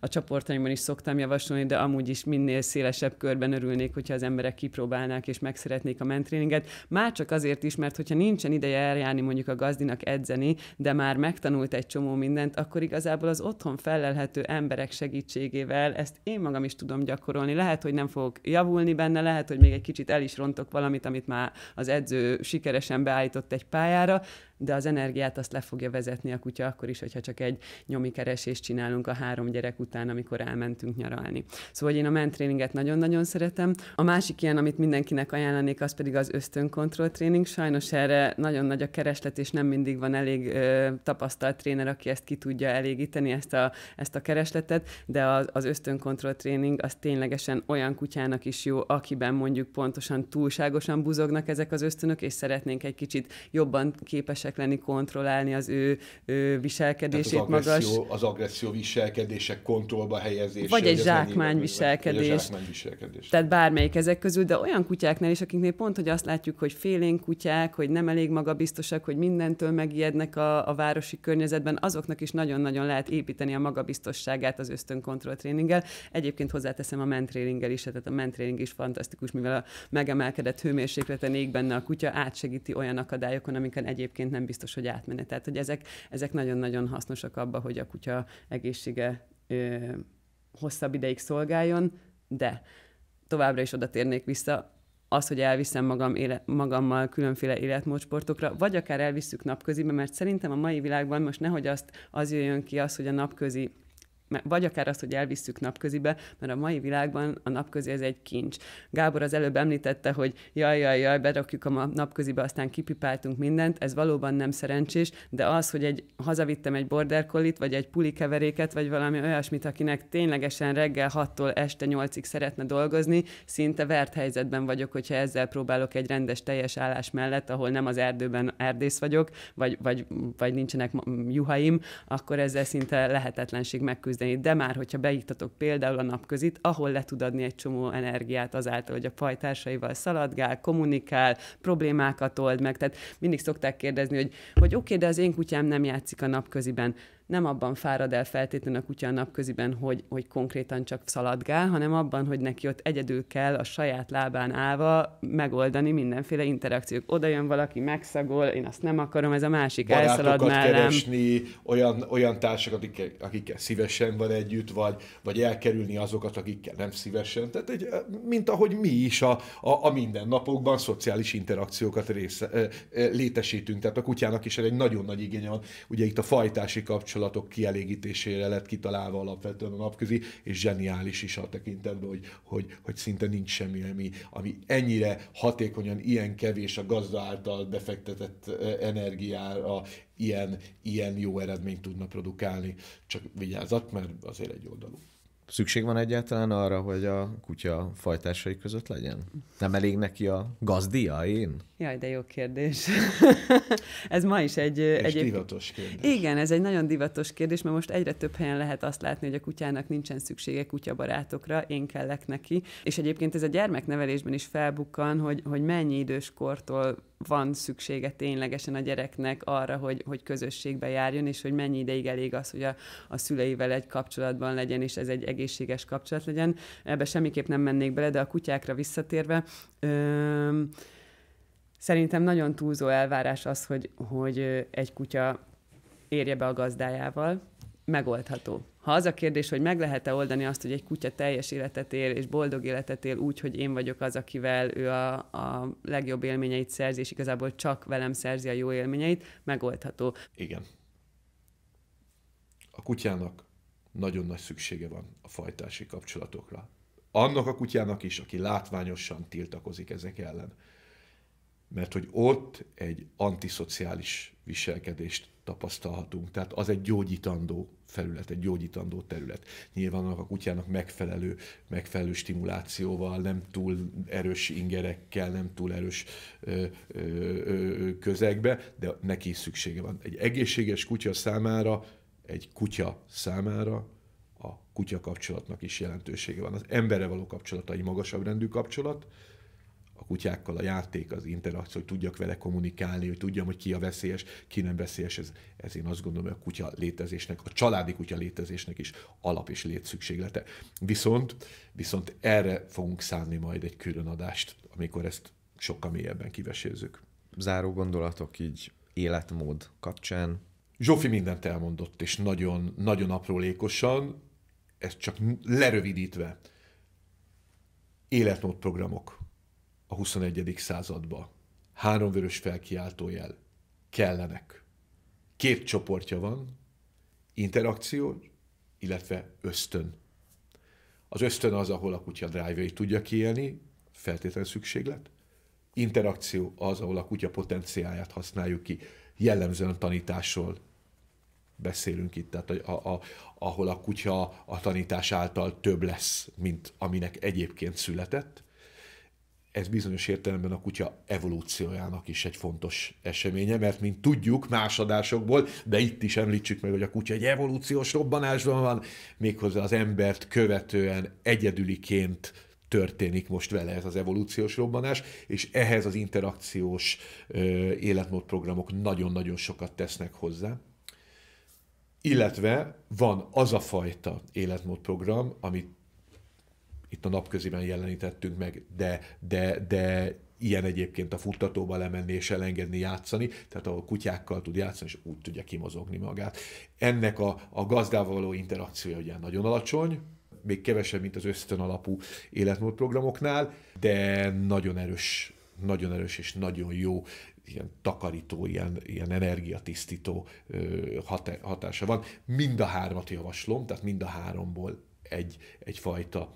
a csoportaimban is szoktam javasolni, de amúgy is minél szélesebb körben örülnék, hogyha az emberek kipróbálnák és megszeretnék a mentréninget. Már csak azért is, mert hogyha nincsen ideje eljárni mondjuk a gazdinak edzeni, de már megtanult egy csomó mindent, akkor igazából az otthon felelhető emberek segítségével ezt én magam is tudom gyakorolni. Lehet, hogy nem fogok javulni benne, lehet, hogy még egy kicsit el is rontok valamit, amit már az edző sikeresen beállított egy pályára, de az energiát azt le fogja vezetni a kutya akkor is, hogyha csak egy nyomi keresést csinálunk a három gyerek után, amikor elmentünk nyaralni. Szóval én a mentréninget nagyon-nagyon szeretem. A másik ilyen, amit mindenkinek ajánlanék, az pedig az ösztönkontroll tréning. Sajnos erre nagyon nagy a kereslet, és nem mindig van elég ö, tapasztalt tréner, aki ezt ki tudja elégíteni, ezt a, ezt a keresletet, de az, az ösztönkontroll tréning az ténylegesen olyan kutyának is jó, akiben mondjuk pontosan túlságosan buzognak ezek az ösztönök, és szeretnénk egy kicsit jobban képesek képesek lenni kontrollálni az ő, ő viselkedését, az magas. agresszió, magas... az agresszió viselkedések kontrollba helyezése. Vagy egy zsákmány viselkedés. Tehát bármelyik ezek közül, de olyan kutyáknál is, akiknél pont, hogy azt látjuk, hogy félénk kutyák, hogy nem elég magabiztosak, hogy mindentől megijednek a, a városi környezetben, azoknak is nagyon-nagyon lehet építeni a magabiztosságát az tréninggel. Egyébként hozzáteszem a mentréninggel is, tehát a mentréning is fantasztikus, mivel a megemelkedett hőmérsékleten ég benne a kutya, átsegíti olyan akadályokon, amiken egyébként nem biztos, hogy átmenet. Tehát, hogy ezek, ezek nagyon-nagyon hasznosak abban, hogy a kutya egészsége ö, hosszabb ideig szolgáljon, de továbbra is oda térnék vissza, az, hogy elviszem magam éle, magammal különféle életmódsportokra, vagy akár elvisszük napközibe, mert szerintem a mai világban most nehogy azt, az jöjjön ki az, hogy a napközi vagy akár azt, hogy elvisszük napközibe, mert a mai világban a napközi ez egy kincs. Gábor az előbb említette, hogy jaj, jaj, jaj, berakjuk a napközibe, aztán kipipáltunk mindent, ez valóban nem szerencsés, de az, hogy egy, hazavittem egy border collit, vagy egy puli keveréket, vagy valami olyasmit, akinek ténylegesen reggel 6-tól este 8-ig szeretne dolgozni, szinte vert helyzetben vagyok, hogyha ezzel próbálok egy rendes teljes állás mellett, ahol nem az erdőben erdész vagyok, vagy, vagy, vagy nincsenek juhaim, akkor ezzel szinte lehetetlenség megküzdeni teljesíteni, de már, hogyha beiktatok például a napközit, ahol le tud adni egy csomó energiát azáltal, hogy a fajtársaival szaladgál, kommunikál, problémákat old meg. Tehát mindig szokták kérdezni, hogy, hogy oké, okay, de az én kutyám nem játszik a napköziben nem abban fárad el feltétlenül a kutya a napköziben, hogy, hogy konkrétan csak szaladgál, hanem abban, hogy neki ott egyedül kell a saját lábán állva megoldani mindenféle interakciók. Oda jön valaki, megszagol, én azt nem akarom, ez a másik elszalad mellem. keresni, olyan, olyan társak, akikkel, akikkel szívesen van együtt, vagy, vagy elkerülni azokat, akikkel nem szívesen. Tehát egy, mint ahogy mi is a, a, a mindennapokban szociális interakciókat része, létesítünk. Tehát a kutyának is egy nagyon nagy igénye van. Ugye itt a fajtási kapcsolat kapcsolatok kielégítésére lett kitalálva alapvetően a napközi, és zseniális is a tekintetben, hogy, hogy, hogy szinte nincs semmi, ami, ami ennyire hatékonyan, ilyen kevés a gazda által befektetett e, energiára, ilyen, ilyen jó eredményt tudna produkálni. Csak vigyázat, mert azért egy oldalú. Szükség van egyáltalán arra, hogy a kutya fajtásai között legyen? Nem elég neki a gazdia, én? Jaj, de jó kérdés. ez ma is egy... egy egy divatos kérdés. Igen, ez egy nagyon divatos kérdés, mert most egyre több helyen lehet azt látni, hogy a kutyának nincsen szüksége kutyabarátokra, én kellek neki. És egyébként ez a gyermeknevelésben is felbukkan, hogy, hogy mennyi időskortól van szüksége ténylegesen a gyereknek arra, hogy, hogy közösségbe járjon, és hogy mennyi ideig elég az, hogy a, a szüleivel egy kapcsolatban legyen, és ez egy egészséges kapcsolat legyen. Ebbe semmiképp nem mennék bele, de a kutyákra visszatérve... Öm, szerintem nagyon túlzó elvárás az, hogy, hogy egy kutya érje be a gazdájával, megoldható. Ha az a kérdés, hogy meg lehet-e oldani azt, hogy egy kutya teljes életet él, és boldog életet él úgy, hogy én vagyok az, akivel ő a, a legjobb élményeit szerzi, és igazából csak velem szerzi a jó élményeit, megoldható. Igen. A kutyának nagyon nagy szüksége van a fajtási kapcsolatokra. Annak a kutyának is, aki látványosan tiltakozik ezek ellen mert hogy ott egy antiszociális viselkedést tapasztalhatunk. Tehát az egy gyógyítandó felület, egy gyógyítandó terület. Nyilván a kutyának megfelelő, megfelelő stimulációval, nem túl erős ingerekkel, nem túl erős ö, ö, ö, közegbe, de neki is szüksége van. Egy egészséges kutya számára, egy kutya számára a kutya kapcsolatnak is jelentősége van. Az embere való kapcsolat, egy magasabb rendű kapcsolat, kutyákkal a játék, az interakció, hogy tudjak vele kommunikálni, hogy tudjam, hogy ki a veszélyes, ki nem veszélyes. Ez, ez én azt gondolom, hogy a kutya létezésnek, a családi kutya létezésnek is alap és létszükséglete. Viszont, viszont erre fogunk szánni majd egy külön adást, amikor ezt sokkal mélyebben kivesézzük. Záró gondolatok így életmód kapcsán. Zsófi mindent elmondott, és nagyon, nagyon aprólékosan, ezt csak lerövidítve, életmódprogramok, a 21. századba. három vörös felkiáltójel. Kellenek. Két csoportja van, interakció, illetve ösztön. Az ösztön az, ahol a kutya drive tudja kiélni, feltétlen szükséglet. Interakció az, ahol a kutya potenciáját használjuk ki. Jellemzően tanításról beszélünk itt, tehát a, a, ahol a kutya a tanítás által több lesz, mint aminek egyébként született ez bizonyos értelemben a kutya evolúciójának is egy fontos eseménye, mert mint tudjuk más adásokból, de itt is említsük meg, hogy a kutya egy evolúciós robbanásban van, méghozzá az embert követően egyedüliként történik most vele ez az evolúciós robbanás, és ehhez az interakciós életmódprogramok nagyon-nagyon sokat tesznek hozzá. Illetve van az a fajta életmódprogram, amit itt a napköziben jelenítettünk meg, de, de, de ilyen egyébként a futtatóba lemenni és elengedni játszani, tehát ahol kutyákkal tud játszani, és úgy tudja kimozogni magát. Ennek a, a gazdával való interakciója ugye nagyon alacsony, még kevesebb, mint az ösztön alapú életmódprogramoknál, de nagyon erős, nagyon erős és nagyon jó ilyen takarító, ilyen, ilyen energiatisztító hatása van. Mind a hármat javaslom, tehát mind a háromból egy, egyfajta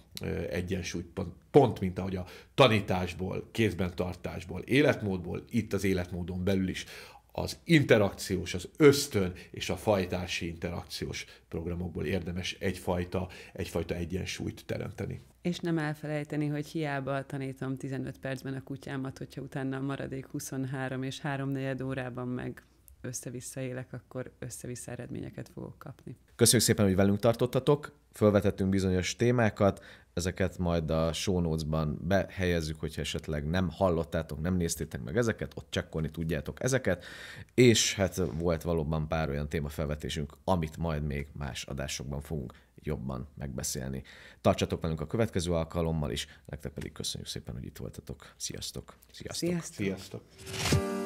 egyensúlyt, pont, pont mint ahogy a tanításból, kézben tartásból, életmódból, itt az életmódon belül is az interakciós, az ösztön és a fajtási interakciós programokból érdemes egyfajta, egyfajta egyensúlyt teremteni. És nem elfelejteni, hogy hiába tanítom 15 percben a kutyámat, hogyha utána a maradék 23 és 3 órában meg össze-vissza élek, akkor össze-vissza eredményeket fogok kapni. Köszönjük szépen, hogy velünk tartottatok. Fölvetettünk bizonyos témákat, ezeket majd a show notes-ban behelyezzük, hogyha esetleg nem hallottátok, nem néztétek meg ezeket, ott csekkolni tudjátok ezeket, és hát volt valóban pár olyan témafelvetésünk, amit majd még más adásokban fogunk jobban megbeszélni. Tartsatok velünk a következő alkalommal is, nektek pedig köszönjük szépen, hogy itt voltatok. Sziasztok! Sziasztok! Sziasztok! Sziasztok.